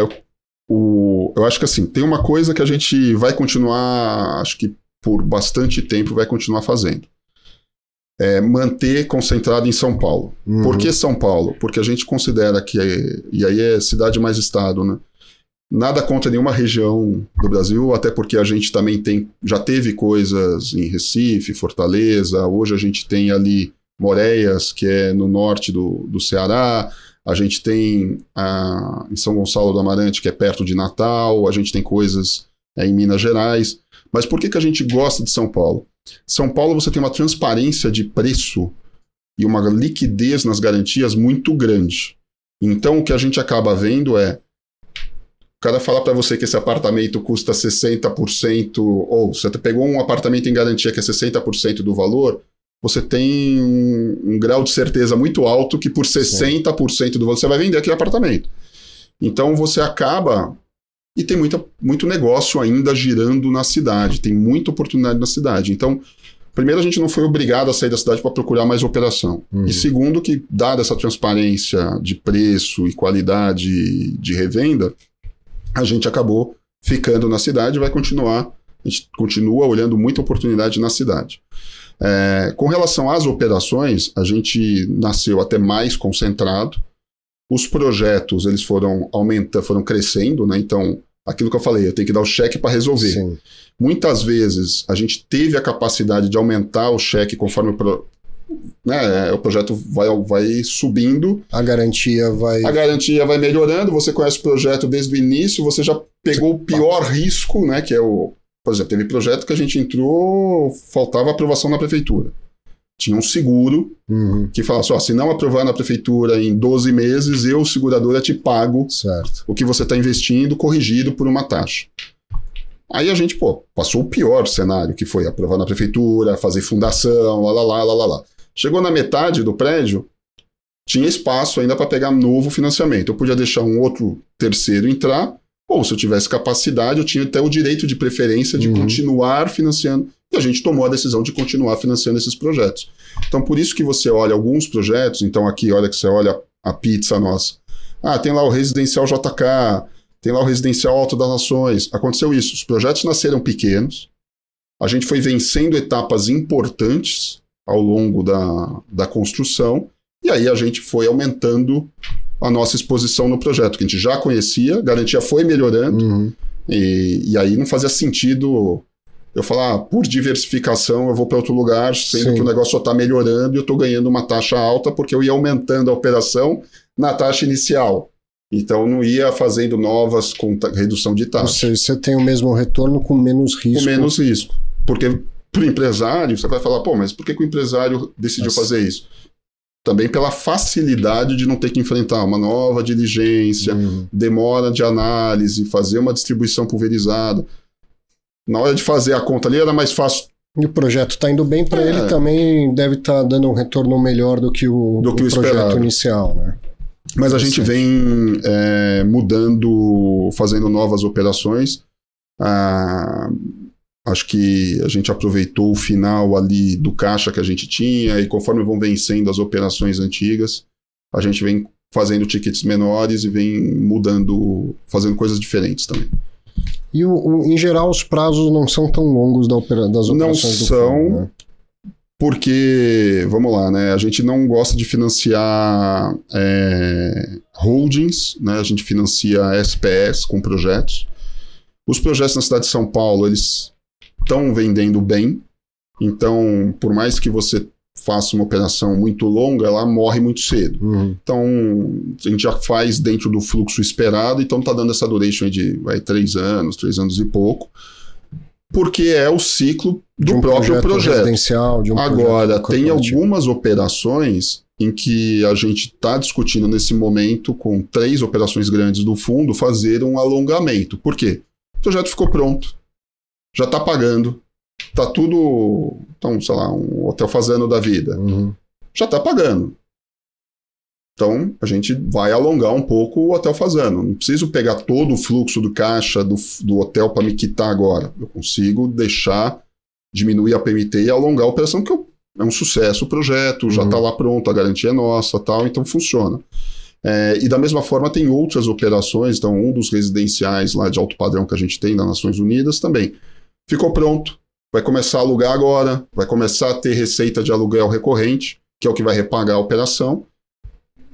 o, eu acho que assim, tem uma coisa que a gente vai continuar, acho que por bastante tempo vai continuar fazendo é, manter concentrado em São Paulo. Uhum. Por que São Paulo? Porque a gente considera que, é, e aí é cidade mais estado, né? Nada contra nenhuma região do Brasil, até porque a gente também tem, já teve coisas em Recife, Fortaleza, hoje a gente tem ali Moreias, que é no norte do, do Ceará, a gente tem a, em São Gonçalo do Amarante, que é perto de Natal, a gente tem coisas é, em Minas Gerais. Mas por que, que a gente gosta de São Paulo? São Paulo você tem uma transparência de preço e uma liquidez nas garantias muito grande. Então o que a gente acaba vendo é o cara fala para você que esse apartamento custa 60% ou você pegou um apartamento em garantia que é 60% do valor, você tem um, um, grau de certeza muito alto que por 60% do valor você vai vender aquele apartamento. Então você acaba e tem muita, muito negócio ainda girando na cidade, tem muita oportunidade na cidade. Então, primeiro, a gente não foi obrigado a sair da cidade para procurar mais operação. Uhum. E segundo, que dada essa transparência de preço e qualidade de revenda, a gente acabou ficando na cidade e vai continuar. A gente continua olhando muita oportunidade na cidade. É, com relação às operações, a gente nasceu até mais concentrado. Os projetos eles foram aumenta, foram crescendo, né? Então aquilo que eu falei, eu tenho que dar o cheque para resolver. Sim. Muitas vezes a gente teve a capacidade de aumentar o cheque conforme o, pro, né, é, o projeto vai, vai subindo. A garantia vai. A garantia vai melhorando, você conhece o projeto desde o início, você já pegou o pior risco, né? Que é o. Por exemplo, teve projeto que a gente entrou, faltava aprovação na prefeitura tinha um seguro uhum. que falava só assim, se não aprovar na prefeitura em 12 meses, eu, seguradora, te pago certo. o que você está investindo, corrigido por uma taxa. Aí a gente, pô, passou o pior cenário, que foi aprovar na prefeitura, fazer fundação, lá, lá, lá, lá, lá. lá. Chegou na metade do prédio, tinha espaço ainda para pegar novo financiamento. Eu podia deixar um outro terceiro entrar, ou se eu tivesse capacidade, eu tinha até o direito de preferência de uhum. continuar financiando e a gente tomou a decisão de continuar financiando esses projetos. Então, por isso que você olha alguns projetos, então aqui, olha que você olha a pizza nossa. Ah, tem lá o residencial JK, tem lá o residencial Alto das Nações. Aconteceu isso. Os projetos nasceram pequenos, a gente foi vencendo etapas importantes ao longo da, da construção, e aí a gente foi aumentando a nossa exposição no projeto, que a gente já conhecia, garantia foi melhorando, uhum. e, e aí não fazia sentido eu falar, ah, por diversificação eu vou para outro lugar, sendo Sim. que o negócio só está melhorando e eu estou ganhando uma taxa alta porque eu ia aumentando a operação na taxa inicial. Então não ia fazendo novas com redução de taxa. Ou seja, você tem o mesmo retorno com menos risco. Com menos risco. Porque para o empresário, você vai falar, pô, mas por que, que o empresário decidiu Nossa. fazer isso? Também pela facilidade de não ter que enfrentar uma nova diligência, uhum. demora de análise, fazer uma distribuição pulverizada na hora de fazer a conta ali era mais fácil e o projeto está indo bem para é. ele também, deve estar tá dando um retorno melhor do que o, do que o, o projeto inicial, né? Mas a gente vem é, mudando, fazendo novas operações. Ah, acho que a gente aproveitou o final ali do caixa que a gente tinha e conforme vão vencendo as operações antigas, a gente vem fazendo tickets menores e vem mudando, fazendo coisas diferentes também. E, o, o, em geral, os prazos não são tão longos da opera, das operações não do são, fundo, né? porque, vamos lá, né? A gente não gosta de financiar é, holdings, né? A gente financia SPS com projetos. Os projetos na cidade de São Paulo, eles estão vendendo bem. Então, por mais que você faça uma operação muito longa, ela morre muito cedo. Uhum. Então, a gente já faz dentro do fluxo esperado, então está dando essa duration de vai, três anos, três anos e pouco, porque é o ciclo do um próprio projeto. projeto. Um Agora, projeto tem algumas operações em que a gente está discutindo nesse momento, com três operações grandes do fundo, fazer um alongamento. Por quê? O projeto ficou pronto, já está pagando, tá tudo, então, sei lá, um hotel fazendo da vida, uhum. já está pagando. Então, a gente vai alongar um pouco o hotel fazendo. Não preciso pegar todo o fluxo do caixa do, do hotel para me quitar agora. Eu consigo deixar, diminuir a PMT e alongar a operação, que é um sucesso o projeto, já está uhum. Tá lá pronto, a garantia é nossa, tal, então funciona. É, e da mesma forma tem outras operações, então um dos residenciais lá de alto padrão que a gente tem nas Nações Unidas também. Ficou pronto, vai começar a alugar agora, vai começar a ter receita de aluguel recorrente, que é o que vai repagar a operação.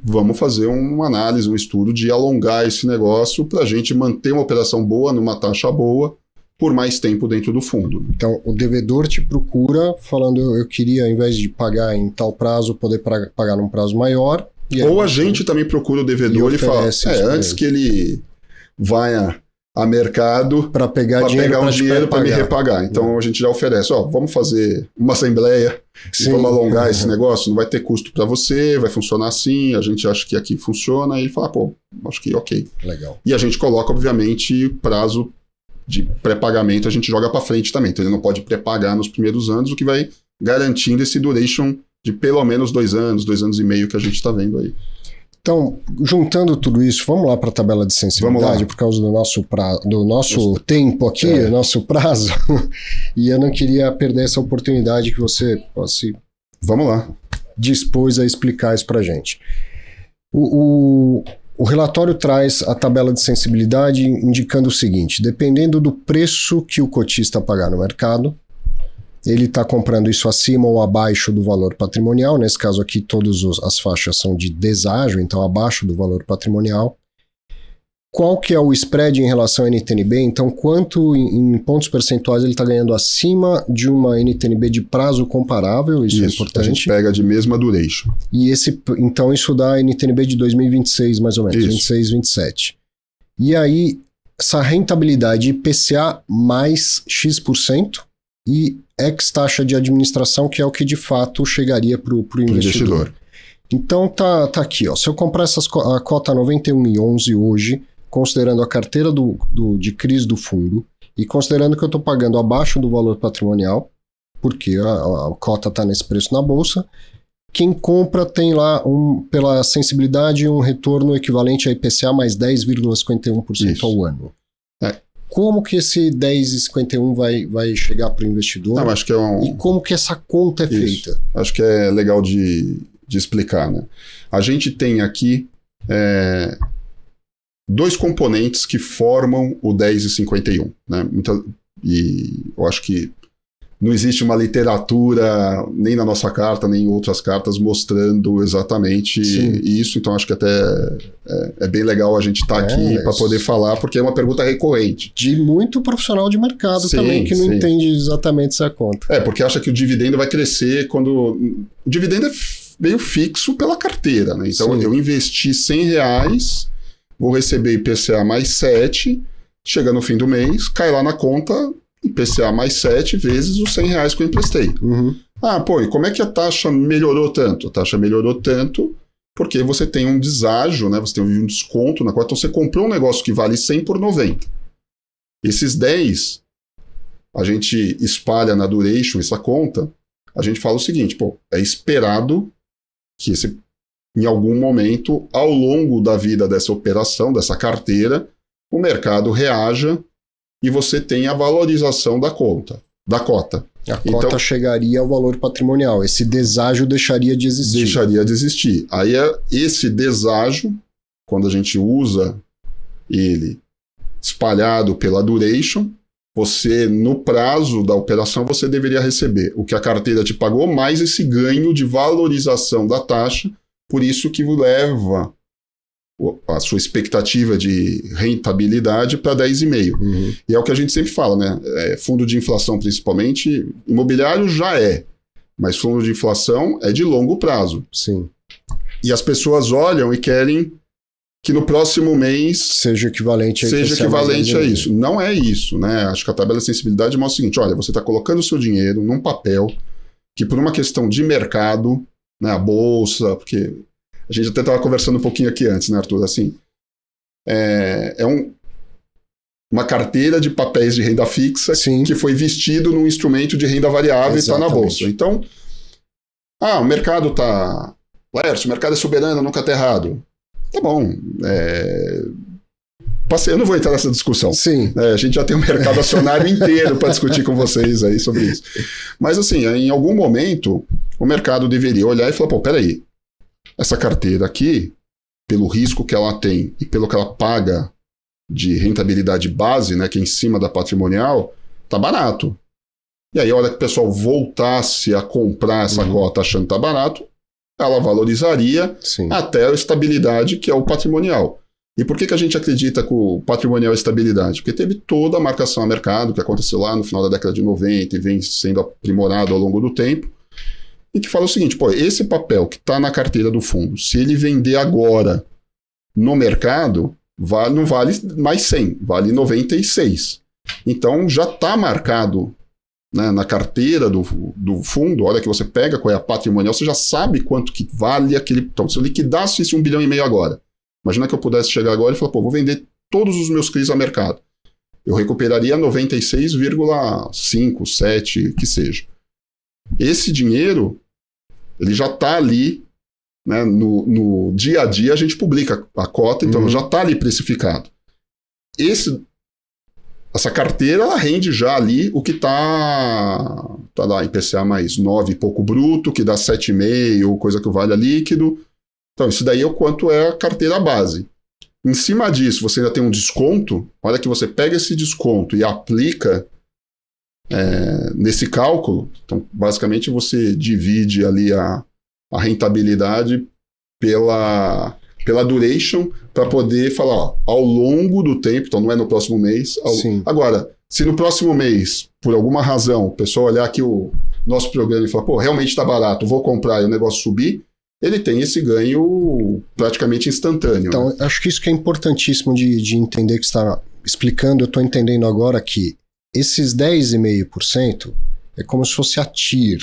Vamos fazer uma análise, um estudo de alongar esse negócio para a gente manter uma operação boa, numa taxa boa, por mais tempo dentro do fundo. Então, o devedor te procura falando: eu queria, ao invés de pagar em tal prazo, poder pra, pagar num prazo maior. Ou a gente também procura o devedor e, e fala: é, antes que ele vá. a a mercado para pegar dinheiro, pegar um pra dinheiro para me repagar. Então é. a gente já oferece, ó, vamos fazer uma assembleia, vamos alongar esse uhum. negócio, não vai ter custo para você, vai funcionar assim, a gente acha que aqui funciona, e ele fala, ah, pô, acho que ok. Legal. E a gente coloca obviamente prazo de pré-pagamento, a gente joga para frente também. Então ele não pode pré-pagar nos primeiros anos, o que vai garantindo esse duration de pelo menos dois anos, dois anos e meio que a gente está vendo aí. Então, juntando tudo isso, vamos lá para a tabela de sensibilidade, por causa do nosso, pra, do nosso tempo aqui, é. nosso prazo. [LAUGHS] e eu não queria perder essa oportunidade que você se vamos lá. dispôs a explicar isso para gente. O, o, o relatório traz a tabela de sensibilidade indicando o seguinte: dependendo do preço que o cotista pagar no mercado, ele está comprando isso acima ou abaixo do valor patrimonial. Nesse caso aqui, todas as faixas são de deságio, então abaixo do valor patrimonial. Qual que é o spread em relação à NTNB? Então, quanto em, pontos percentuais ele está ganhando acima de uma NTNB de prazo comparável? Isso, é isso, é importante. A gente pega de mesma duration. E esse, então, isso dá NTNB de 2026, mais ou menos, isso. 26, 27. E aí, essa rentabilidade IPCA mais X%, e ex taxa de administração, que é o que de fato chegaria para o investidor. investidor. Então tá, tá aqui, ó. Se eu comprar essas, a cota 91,11 hoje, considerando a carteira do, do, de crise do fundo e considerando que eu estou pagando abaixo do valor patrimonial, porque a, a cota está nesse preço na bolsa, quem compra tem lá, um, pela sensibilidade, um retorno equivalente a IPCA mais 10,51% ao ano como que esse 10,51 vai, vai chegar para o investidor? Não, acho que é um... E como que essa conta é Isso. feita? Acho que é legal de, de explicar. Né? A gente tem aqui é, dois componentes que formam o 10,51. Né? Então e eu acho que não existe uma literatura, nem na nossa carta, nem em outras cartas, mostrando exatamente Sim. isso. Então, acho que até é, é bem legal a gente estar tá é, aqui para poder falar, porque é uma pergunta recorrente. De muito profissional de mercado sim, também, que não sim. entende exatamente essa conta. É, porque acha que o dividendo vai crescer quando. O dividendo é meio fixo pela carteira, né? Então, sim. eu investi 100 reais, vou receber IPCA mais 7, chega no fim do mês, cai lá na conta IPCA mais 7 vezes os 100 reais que eu emprestei. Uhum. Ah, pô, e como é que a taxa melhorou tanto? A taxa melhorou tanto porque você tem um deságio, né? Você tem um desconto na qual então você comprou um negócio que vale 100 por 90. Esses 10 a gente espalha na duration essa conta, a gente fala o seguinte, pô, é esperado que esse em algum momento ao longo da vida dessa operação, dessa carteira, o mercado reaja e você tem a valorização da conta, da cota. A cota então, chegaria ao valor patrimonial. Esse deságio deixaria de existir. Deixaria de existir. Aí é esse deságio, quando a gente usa ele espalhado pela duration, você no prazo da operação você deveria receber o que a carteira te pagou mais esse ganho de valorização da taxa, por isso que leva a sua expectativa de rentabilidade para 10,5. Uhum. E é o que a gente sempre fala, né? É, fundo de inflação, principalmente, imobiliário já é, mas fundo de inflação é de longo prazo. Sim. E as pessoas olham e querem que no próximo mês seja equivalente a, seja equivalente a isso. Não é isso, né? Acho que a tabela de sensibilidade mostra o seguinte: olha, você está colocando o seu dinheiro num papel que, por uma questão de mercado, né, a bolsa, porque a gente até estava conversando um pouquinho aqui antes, né, Arthur? Assim, é, é um, uma carteira de papéis de renda fixa Sim. que foi vestido num instrumento de renda variável Exatamente. e está na bolsa. Então, ah, o mercado está. Lércio, o mercado é soberano, nunca está errado. Tá bom. É, eu não vou entrar nessa discussão. Sim. É, a gente já tem o um mercado acionário inteiro para discutir com vocês aí sobre isso. Mas assim, em algum momento, o mercado deveria olhar e falar, pô, peraí, essa carteira aqui, pelo risco que ela tem e pelo que ela paga de rentabilidade base, né, que é em cima da patrimonial, tá barato. E aí, a hora que o pessoal voltasse a comprar essa uhum. cota achando que tá barato, ela valorizaria Sim. até a estabilidade, que é o patrimonial. E por que, que a gente acredita que o patrimonial é estabilidade? Porque teve toda a marcação a mercado que aconteceu lá no final da década de 90 e vem sendo aprimorado ao longo do tempo e que fala o seguinte: pô, esse papel que está na carteira do fundo, se ele vender agora no mercado, vale, não vale mais 100, vale 96. Então já está marcado né, na carteira do, do fundo, olha que você pega qual é a patrimonial, você já sabe quanto que vale aquele. Então, se eu liquidasse esse 1 bilhão e meio agora, imagina que eu pudesse chegar agora e falar, pô, vou vender todos os meus CRIs a mercado. Eu recuperaria 96,5, 7, que seja. Esse dinheiro ele já está ali, né? No, no, dia a dia a gente publica a cota, então uhum. já está ali precificado. Esse, essa carteira ela rende já ali o que está tá lá em mais 9 e pouco bruto, que dá 7,5, coisa que vale a é líquido. Então, isso daí é o quanto é a carteira base. Em cima disso, você ainda tem um desconto. Olha que você pega esse desconto e aplica é, nesse cálculo, então, basicamente você divide ali a, a rentabilidade pela, pela duration para poder falar ó, ao longo do tempo, então não é no próximo mês. Ao, agora, se no próximo mês, por alguma razão, o pessoal olhar aqui o nosso programa e falar, pô, realmente está barato, vou comprar e o negócio subir, ele tem esse ganho praticamente instantâneo. Então, né? acho que isso que é importantíssimo de, de entender que está explicando, eu estou entendendo agora que esses 10,5% é como se fosse a TIR,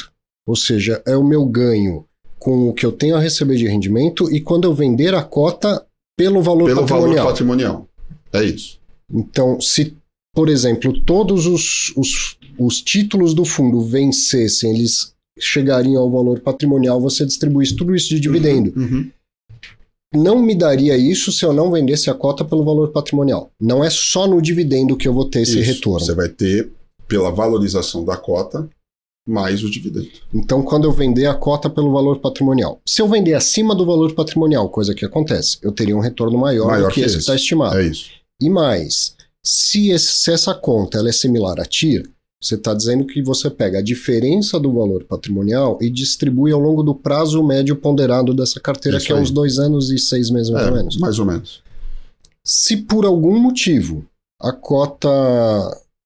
ou seja, é o meu ganho com o que eu tenho a receber de rendimento e quando eu vender a cota pelo valor pelo patrimonial. Pelo valor patrimonial. É isso. Então, se, por exemplo, todos os, os, os títulos do fundo vencessem, eles chegariam ao valor patrimonial, você distribuísse tudo isso de dividendo. Uhum, uhum não me daria isso se eu não vendesse a cota pelo valor patrimonial. Não é só no dividendo que eu vou ter esse isso, retorno. Você vai ter pela valorização da cota mais o dividendo. Então, quando eu vender a cota pelo valor patrimonial, se eu vender acima do valor patrimonial, coisa que acontece, eu teria um retorno maior, maior do que, que esse que está estimado. É isso. E mais, se, esse, se essa conta é similar à TIR, você está dizendo que você pega a diferença do valor patrimonial e distribui ao longo do prazo médio ponderado dessa carteira, Isso que é uns dois anos e seis meses, mais é, ou menos. Mais ou menos. Se por algum motivo a cota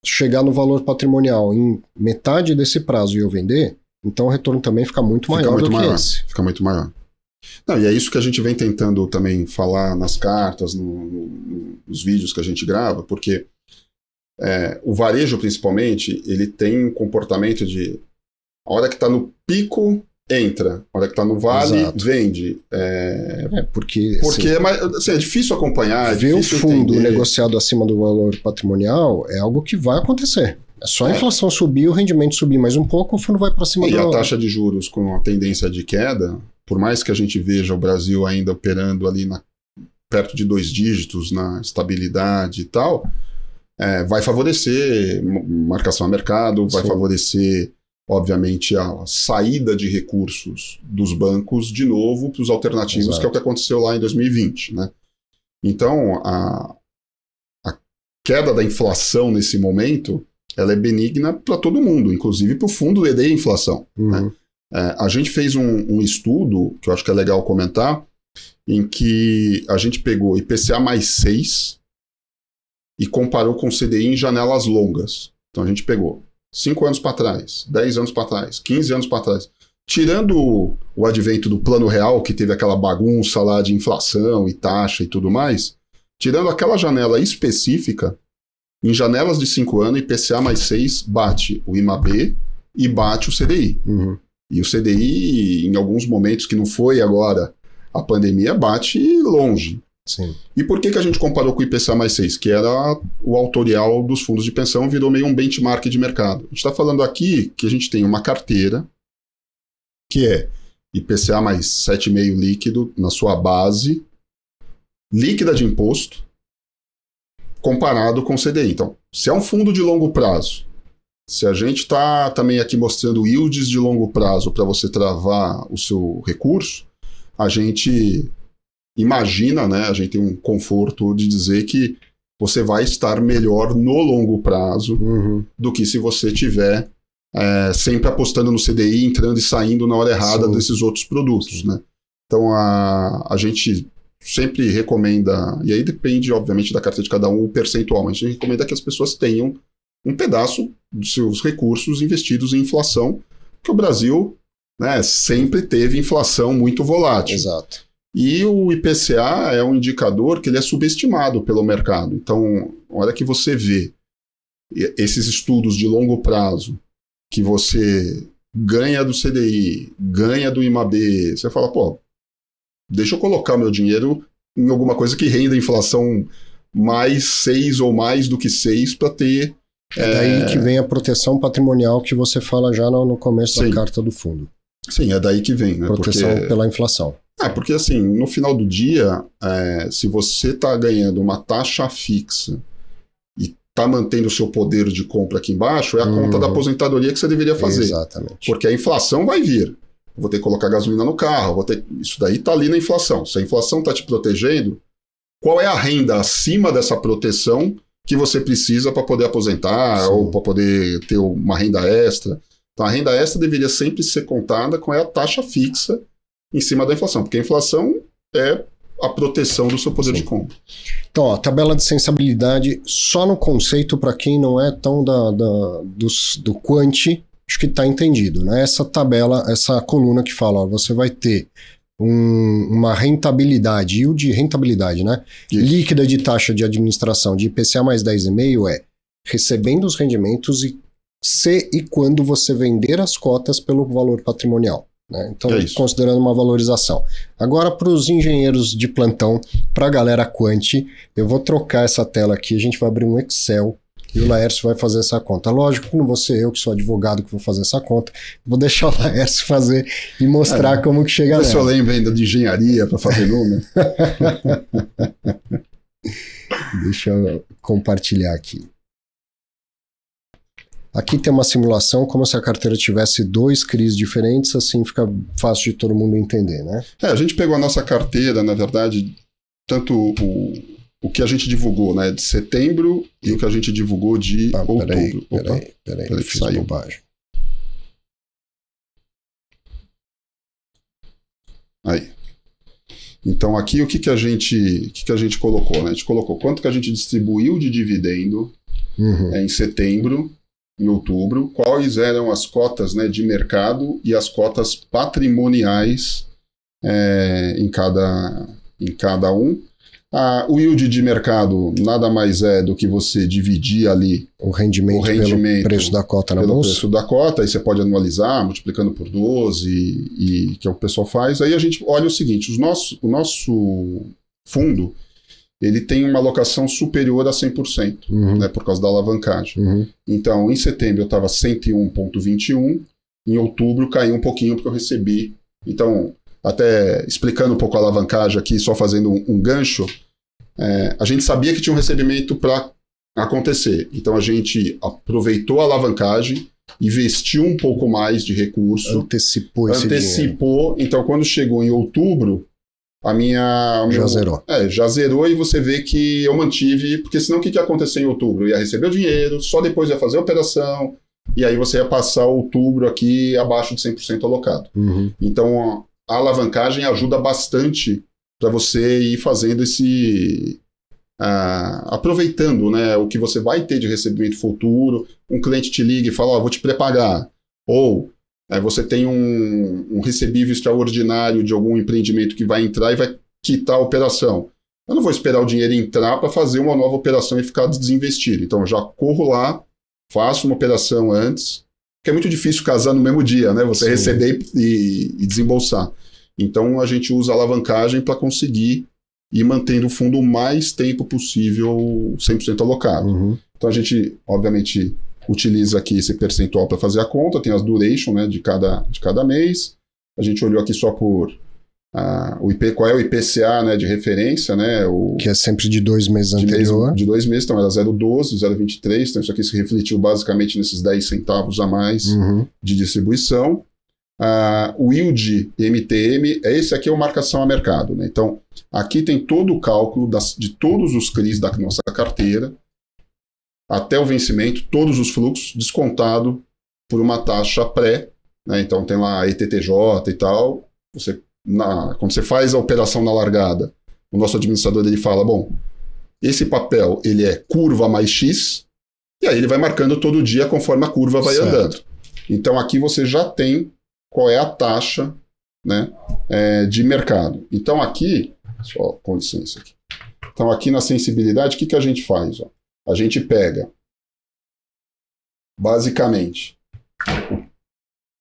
chegar no valor patrimonial em metade desse prazo e eu vender, então o retorno também fica muito fica maior muito do maior, esse. Fica muito maior. Não, e é isso que a gente vem tentando também falar nas cartas, no, no, nos vídeos que a gente grava, porque é, o varejo, principalmente, ele tem um comportamento de. A hora que está no pico, entra. A hora que está no vale, Exato. vende. É, é porque. Porque assim, é, mais, assim, é difícil acompanhar. É ver difícil o fundo entender. negociado acima do valor patrimonial é algo que vai acontecer. É só a é. inflação subir, o rendimento subir mais um pouco, o fundo vai para cima e do E a taxa de juros com a tendência de queda, por mais que a gente veja o Brasil ainda operando ali na, perto de dois dígitos na estabilidade e tal, é, vai favorecer marcação a mercado, vai Sim. favorecer, obviamente, a saída de recursos dos bancos de novo para os alternativos, Exato. que é o que aconteceu lá em 2020. Né? Então, a, a queda da inflação nesse momento ela é benigna para todo mundo, inclusive para o fundo de inflação. Né? Uhum. Né? É, a gente fez um, um, estudo, que eu acho que é legal comentar, em que a gente pegou IPCA mais 6 e comparou com o CDI em janelas longas. Então a gente pegou 5 anos para trás, 10 anos para trás, 15 anos para trás. Tirando o advento do plano real, que teve aquela bagunça lá de inflação e taxa e tudo mais, tirando aquela janela específica, em janelas de 5 anos, IPCA mais 6 bate o IMAB e bate o CDI. Uhum. E o CDI, em alguns momentos que não foi agora a pandemia, bate longe. Sim. E por que, que a gente comparou com o IPCA mais 6, que era o autorial dos fundos de pensão, virou meio um benchmark de mercado? A gente está falando aqui que a gente tem uma carteira que é IPCA mais 7,5 líquido na sua base, líquida de imposto, comparado com o CDI. Então, se é um fundo de longo prazo, se a gente está também aqui mostrando yields de longo prazo para você travar o seu recurso, a gente imagina, né? A gente tem um conforto de dizer que você vai estar melhor no longo prazo uhum. do que se você tiver é, sempre apostando no CDI, entrando e saindo na hora errada Sim. desses outros produtos, né? Então a, a gente sempre recomenda, e aí depende, obviamente, da carteira de cada um, o percentual, mas a gente recomenda que as pessoas tenham um pedaço dos seus recursos investidos em inflação, que o Brasil né, sempre teve inflação muito volátil. Exato. E o IPCA é um indicador que ele é subestimado pelo mercado. Então, a hora que você vê esses estudos de longo prazo que você ganha do CDI, ganha do IMAB, você fala, pô, deixa eu colocar meu dinheiro em alguma coisa que renda inflação mais seis ou mais do que seis para ter. É daí é... que vem a proteção patrimonial que você fala já no, no começo Sim. da carta do fundo. Sim, é daí que vem. Né? Proteção Porque... pela inflação. É, porque assim, no final do dia, é, se você está ganhando uma taxa fixa e está mantendo o seu poder de compra aqui embaixo, é a conta da uhum. aposentadoria que você deveria fazer. Exatamente. Porque a inflação vai vir. Vou ter que colocar gasolina no carro, vou ter... isso daí está ali na inflação. Se a inflação está te protegendo, qual é a renda acima dessa proteção que você precisa para poder aposentar Sim. ou para poder ter uma renda extra? Então, a renda extra deveria sempre ser contada com a taxa fixa em cima da inflação, porque a inflação é a proteção do seu poder Sim. de compra. Então, a tabela de sensibilidade só no conceito para quem não é tão da, da dos, do quant, acho que está entendido, né? Essa tabela, essa coluna que fala, ó, você vai ter um, uma rentabilidade, yield de rentabilidade, né? Isso. Líquida de taxa de administração de IPCA mais 10,5 é recebendo os rendimentos e se e quando você vender as cotas pelo valor patrimonial. Né? Então, é considerando uma valorização. Agora, para os engenheiros de plantão, para a galera Quant, eu vou trocar essa tela aqui, a gente vai abrir um Excel e o Laércio vai fazer essa conta. Lógico que não vou ser eu, que sou advogado, que vou fazer essa conta. Vou deixar o [LAUGHS] Laércio fazer e mostrar é, como que chega lá. Se eu lembro ainda de engenharia para fazer número. [LAUGHS] Deixa eu compartilhar aqui. Aqui tem uma simulação como se a carteira tivesse dois CRIs diferentes, assim fica fácil de todo mundo entender, né? É, a gente pegou a nossa carteira, na verdade, tanto o, o que a gente divulgou, né, de setembro e o que a gente divulgou de ah, outubro. Peraí, Opa, peraí, peraí, peraí fiz saiu. bobagem. Aí. Então aqui o que, que a gente, que, que a gente colocou, né? A gente colocou quanto que a gente distribuiu de dividendo uhum. é, em setembro em outubro, quais eram as cotas né, de mercado e as cotas patrimoniais é, em, cada, em cada um. A, o yield de mercado nada mais é do que você dividir ali o rendimento, o rendimento pelo preço da cota na pelo bolsa. preço da cota, e você pode anualizar, multiplicando por 12, e, e, que é o que o pessoal faz. Aí a gente olha o seguinte: os nosso, o nosso fundo ele tem uma alocação superior a 100%, uhum. né, por causa da alavancagem. Uhum. Então, em setembro eu estava 101,21, em outubro caiu um pouquinho porque eu recebi. Então, até explicando um pouco a alavancagem aqui, só fazendo um, um gancho, é, a gente sabia que tinha um recebimento para acontecer. Então, a gente aproveitou a alavancagem, investiu um pouco mais de recurso. Antecipou esse Antecipou. Dinheiro. Então, quando chegou em outubro, a minha. já meu, zerou. É, já zerou e você vê que eu mantive, porque senão o que, que ia acontecer em outubro? Eu ia receber o dinheiro, só depois ia fazer a operação, e aí você ia passar outubro aqui abaixo de 100% alocado. Uhum. Então a alavancagem ajuda bastante para você ir fazendo esse. Uh, aproveitando né, o que você vai ter de recebimento futuro, um cliente te liga e fala: oh, vou te preparar. Ou você tem um, um recebível extraordinário de algum empreendimento que vai entrar e vai quitar a operação. Eu não vou esperar o dinheiro entrar para fazer uma nova operação e ficar desinvestido. Então, eu já corro lá, faço uma operação antes, que é muito difícil casar no mesmo dia, né? Você Sim. receber e, e, desembolsar. Então, a gente usa a alavancagem para conseguir ir mantendo o fundo o mais tempo possível 100% alocado. Uhum. Então, a gente, obviamente, utiliza aqui esse percentual para fazer a conta, tem as duration né, de, cada, de cada mês. A gente olhou aqui só por ah, o IP, qual é o IPCA né, de referência, né? O, que é sempre de dois meses de anterior. Mês, de dois meses, então era 0,12, 0,23, então isso aqui se refletiu basicamente nesses 10 centavos a mais uhum. de distribuição. Ah, o yield MTM, esse aqui é o marcação a mercado, né? Então, aqui tem todo o cálculo das, de todos os CRIs da nossa carteira, até o vencimento, todos os fluxos, descontado por uma taxa pré. Né? Então tem lá ETTJ e tal. Você, na, quando você faz a operação na largada, o nosso administrador ele fala, bom, esse papel ele é curva mais X, e aí ele vai marcando todo dia conforme a curva vai certo. andando. Então aqui você já tem qual é a taxa né, é, de mercado. Então aqui, só com licença aqui. Então aqui na sensibilidade, o que, que a gente faz? Ó? A gente pega, basicamente,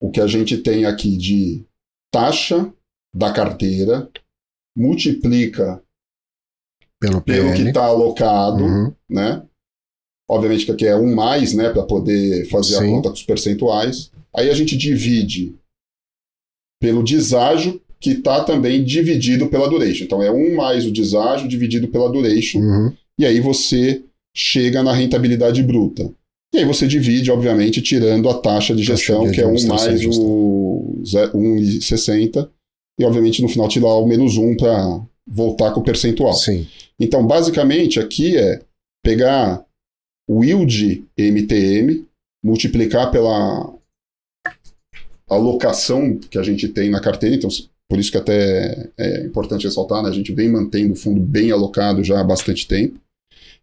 o que a gente tem aqui de taxa da carteira, multiplica pelo, pelo que está alocado, uhum. né? Obviamente que aqui é um mais, né, para poder fazer Sim. a conta com os percentuais. Aí a gente divide pelo deságio, que está também dividido pela duration. Então é um mais o deságio dividido pela duration. Uhum. E aí você chega na rentabilidade bruta. E aí você divide, obviamente, tirando a taxa de gestão, que é 1 mais o 1,60, e obviamente no final tirar o menos 1 para voltar com o percentual. Sim. Então, basicamente, aqui é pegar o yield MTM, multiplicar pela alocação que a gente tem na carteira, então por isso que até é importante ressaltar, né? a gente vem mantendo o fundo bem alocado já há bastante tempo.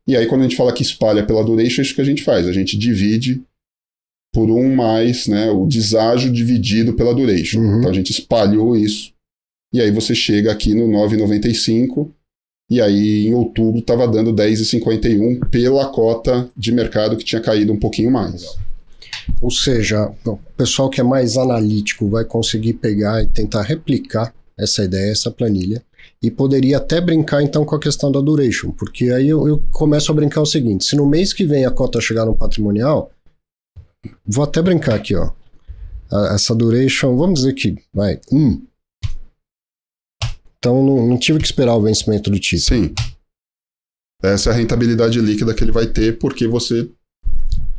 E aí, quando a gente fala que espalha pela duration, é isso que a gente faz. A gente divide por um mais, né? O deságio dividido pela duration. Uhum. Então a gente espalhou isso. E aí você chega aqui no 9,95. E aí, em outubro, estava dando 10,51 pela cota de mercado que tinha caído um pouquinho mais. Ou seja, o pessoal que é mais analítico vai conseguir pegar e tentar replicar essa ideia, essa planilha, e poderia até brincar então com a questão da duration, porque aí eu, eu, começo a brincar o seguinte: se no mês que vem a cota chegar no patrimonial, vou até brincar aqui, ó. A, essa duration, vamos dizer que vai, um. Então não, não tive que esperar o vencimento do título. Sim. Essa é a rentabilidade líquida que ele vai ter, porque você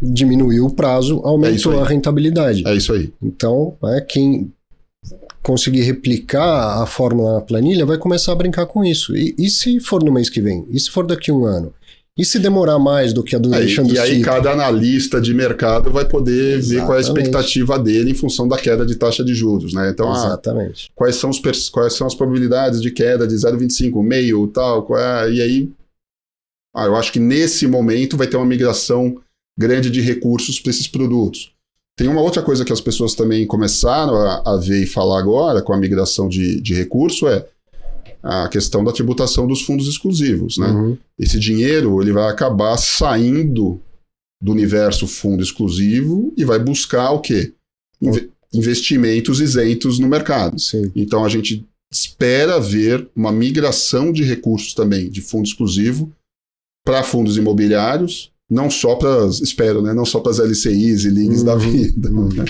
diminuiu o prazo, é aumentou é a rentabilidade. É isso aí. Então, é, quem conseguir replicar a fórmula na planilha, vai começar a brincar com isso. E, e se for no mês que vem? E se for daqui a um ano? E se demorar mais do que a do é, aí, E aí cada analista de mercado vai poder Exatamente. ver qual é a expectativa dele em função da queda de taxa de juros, né? Então, ah, Exatamente. Ah, quais, são os, quais são as probabilidades de queda de 0,25, meio, tal, é, e aí ah, eu acho que nesse momento vai ter uma migração grande de recursos para esses produtos. Tem uma outra coisa que as pessoas também começaram a, a ver e falar agora com a migração de, de recurso é a questão da tributação dos fundos exclusivos, né? Uhum. Esse dinheiro ele vai acabar saindo do universo fundo exclusivo e vai buscar o quê? Inve investimentos isentos no mercado. Sim. Então a gente espera ver uma migração de recursos também de fundo exclusivo para fundos imobiliários não só para, espero, né, não só para as LCIs e leagues uhum. da vida. Né? Uhum.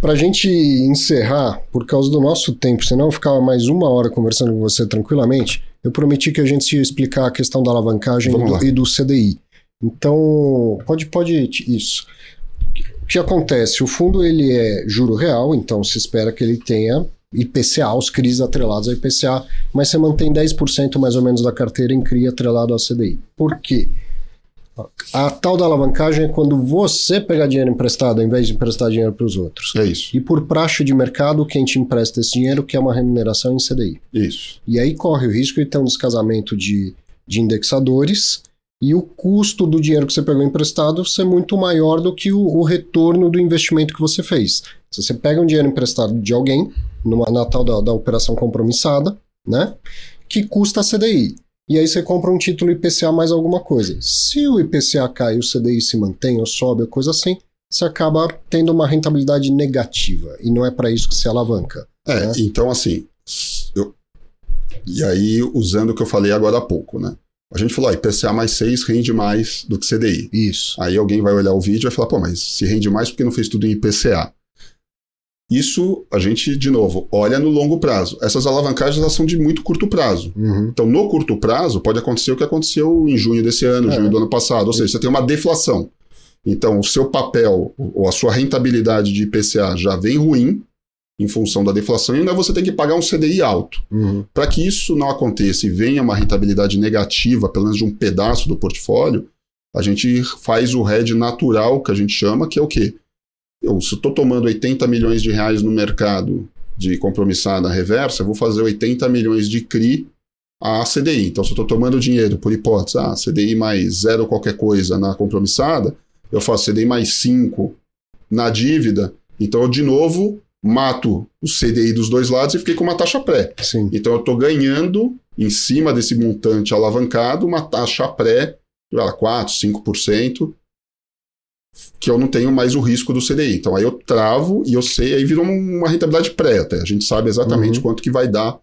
Para a gente encerrar, por causa do nosso tempo, senão eu ficava mais uma hora conversando com você tranquilamente, eu prometi que a gente ia explicar a questão da alavancagem e do, e do, CDI. Então, pode, pode, isso. O que acontece? O fundo ele é juro real, então se espera que ele tenha IPCA, os CRIs atrelados a IPCA, mas você mantém 10% mais ou menos da carteira em CRI atrelado ao CDI. Por quê? A tal da alavancagem é quando você pega dinheiro emprestado ao invés de emprestar dinheiro para os outros. É isso. E por praxe de mercado, quem te empresta esse dinheiro quer uma remuneração em CDI. Isso. E aí corre o risco de ter um descasamento de, de indexadores e o custo do dinheiro que você pegou emprestado ser muito maior do que o, o retorno do investimento que você fez. Se você pega um dinheiro emprestado de alguém, numa, na tal da, da operação compromissada, né? Que custa a CDI e aí você compra um título IPCA mais alguma coisa. Se o IPCA cai, o CDI se mantém ou sobe, ou coisa assim, você acaba tendo uma rentabilidade negativa e não é para isso que se alavanca. É, né? então assim, eu... e aí usando o que eu falei agora há pouco, né? A gente falou, ah, IPCA mais 6 rende mais do que CDI. Isso. Aí alguém vai olhar o vídeo e vai falar, pô, mas se rende mais porque não fez tudo em IPCA. Isso a gente, de novo, olha no longo prazo. Essas alavancagens elas são de muito curto prazo. Uhum. Então, no curto prazo, pode acontecer o que aconteceu em junho desse ano, é. junho do ano passado. Ou seja, você tem uma deflação. Então, o seu papel ou a sua rentabilidade de IPCA já vem ruim em função da deflação, e ainda você tem que pagar um CDI alto. Uhum. Para que isso não aconteça e venha uma rentabilidade negativa, pelo menos de um pedaço do portfólio, a gente faz o hedge natural, que a gente chama, que é o quê? eu, se estou tomando 80 milhões de reais no mercado de compromissada reversa, eu vou fazer 80 milhões de CRI a CDI. Então, se eu estou tomando dinheiro, por hipótese, ah, CDI mais zero qualquer coisa na compromissada, eu faço CDI mais 5 na dívida, então eu, de novo, mato o CDI dos dois lados e fiquei com uma taxa pré. Sim. Então, eu estou ganhando, em cima desse montante alavancado, uma taxa pré, 4%, 5%, que eu não tenho mais o risco do CDI. Então aí eu travo e eu sei, aí virou uma rentabilidade pré até. A gente sabe exatamente uhum. quanto que vai dar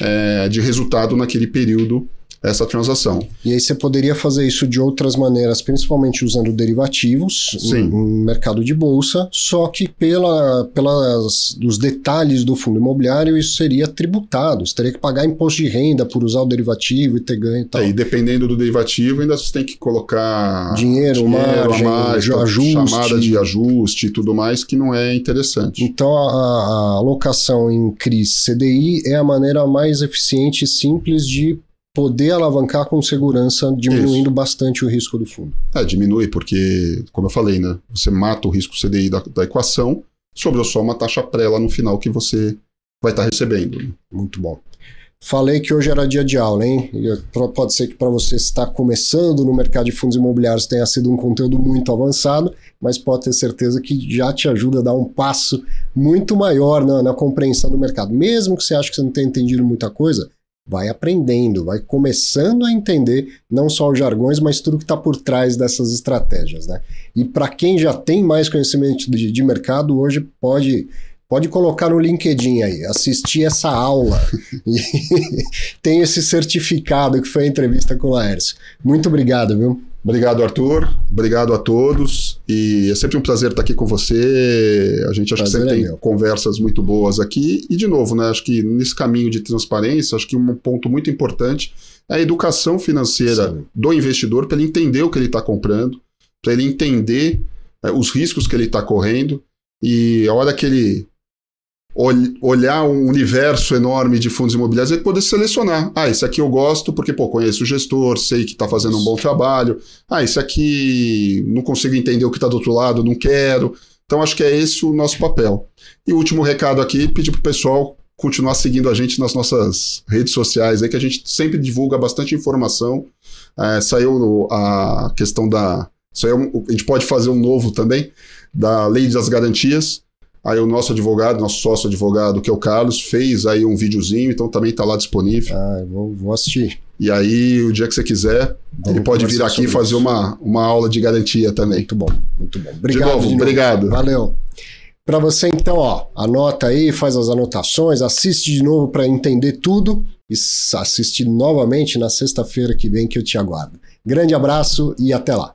é, de resultado naquele período essa transação. E aí você poderia fazer isso de outras maneiras, principalmente usando derivativos Sim. no mercado de bolsa, só que pela, pelas dos detalhes do fundo imobiliário isso seria tributado, você teria que pagar imposto de renda por usar o derivativo e ter ganho e tal. É, e dependendo do derivativo ainda você tem que colocar dinheiro, dinheiro margem, margem então, ajuste, chamada de ajuste e tudo mais que não é interessante. Então a, a alocação em CRIs CDI é a maneira mais eficiente e simples de poder alavancar com segurança, diminuindo Isso. bastante o risco do fundo. É, diminui, porque, como eu falei, né? Você mata o risco CDI da, da equação, sobrou só uma taxa pré lá no final que você vai estar tá recebendo. Né? Muito bom. Falei que hoje era dia de aula, hein? Pode ser que para você estar começando no mercado de fundos imobiliários tenha sido um conteúdo muito avançado, mas pode ter certeza que já te ajuda a dar um passo muito maior na, na compreensão do mercado. Mesmo que você ache que você não tenha entendido muita coisa, vai aprendendo, vai começando a entender não só os jargões, mas tudo que está por trás dessas estratégias. Né? E para quem já tem mais conhecimento de, de mercado, hoje pode Pode colocar no LinkedIn aí, assistir essa aula. [LAUGHS] e [LAUGHS] tem esse certificado que foi a entrevista com o Laércio. Muito obrigado, viu? Obrigado, Arthur. Obrigado a todos. E é sempre um prazer estar aqui com você. A gente acho prazer que sempre é tem meu. conversas muito boas aqui. E, de novo, né, acho que nesse caminho de transparência, acho que um ponto muito importante é a educação financeira Sim. do investidor para ele entender o que ele está comprando, para ele entender é, os riscos que ele está correndo. E a hora que ele ol olhar um universo enorme de fundos imobiliários e poder selecionar. Ah, esse aqui eu gosto porque, pô, conheço o gestor, sei que está fazendo um bom trabalho. Ah, esse aqui não consigo entender o que está do outro lado, não quero. Então, acho que é esse o nosso papel. E o último recado aqui, pedir para o pessoal continuar seguindo a gente nas nossas redes sociais aí, que a gente sempre divulga bastante informação. É, saiu a questão da. Saiu, a gente pode fazer um novo também, da Lei das Garantias, Aí o nosso advogado, nosso sócio advogado, que é o Carlos, fez aí um videozinho, então também está lá disponível. Ah, vou, vou assistir. E aí, o dia que você quiser, Vamos ele pode vir aqui e fazer uma, uma aula de garantia também. Muito bom, muito bom. Obrigado. De novo, de novo. obrigado. Valeu. Para você, então, ó, anota aí, faz as anotações, assiste de novo para entender tudo e assiste novamente na sexta-feira que vem que eu te aguardo. Grande abraço e até lá.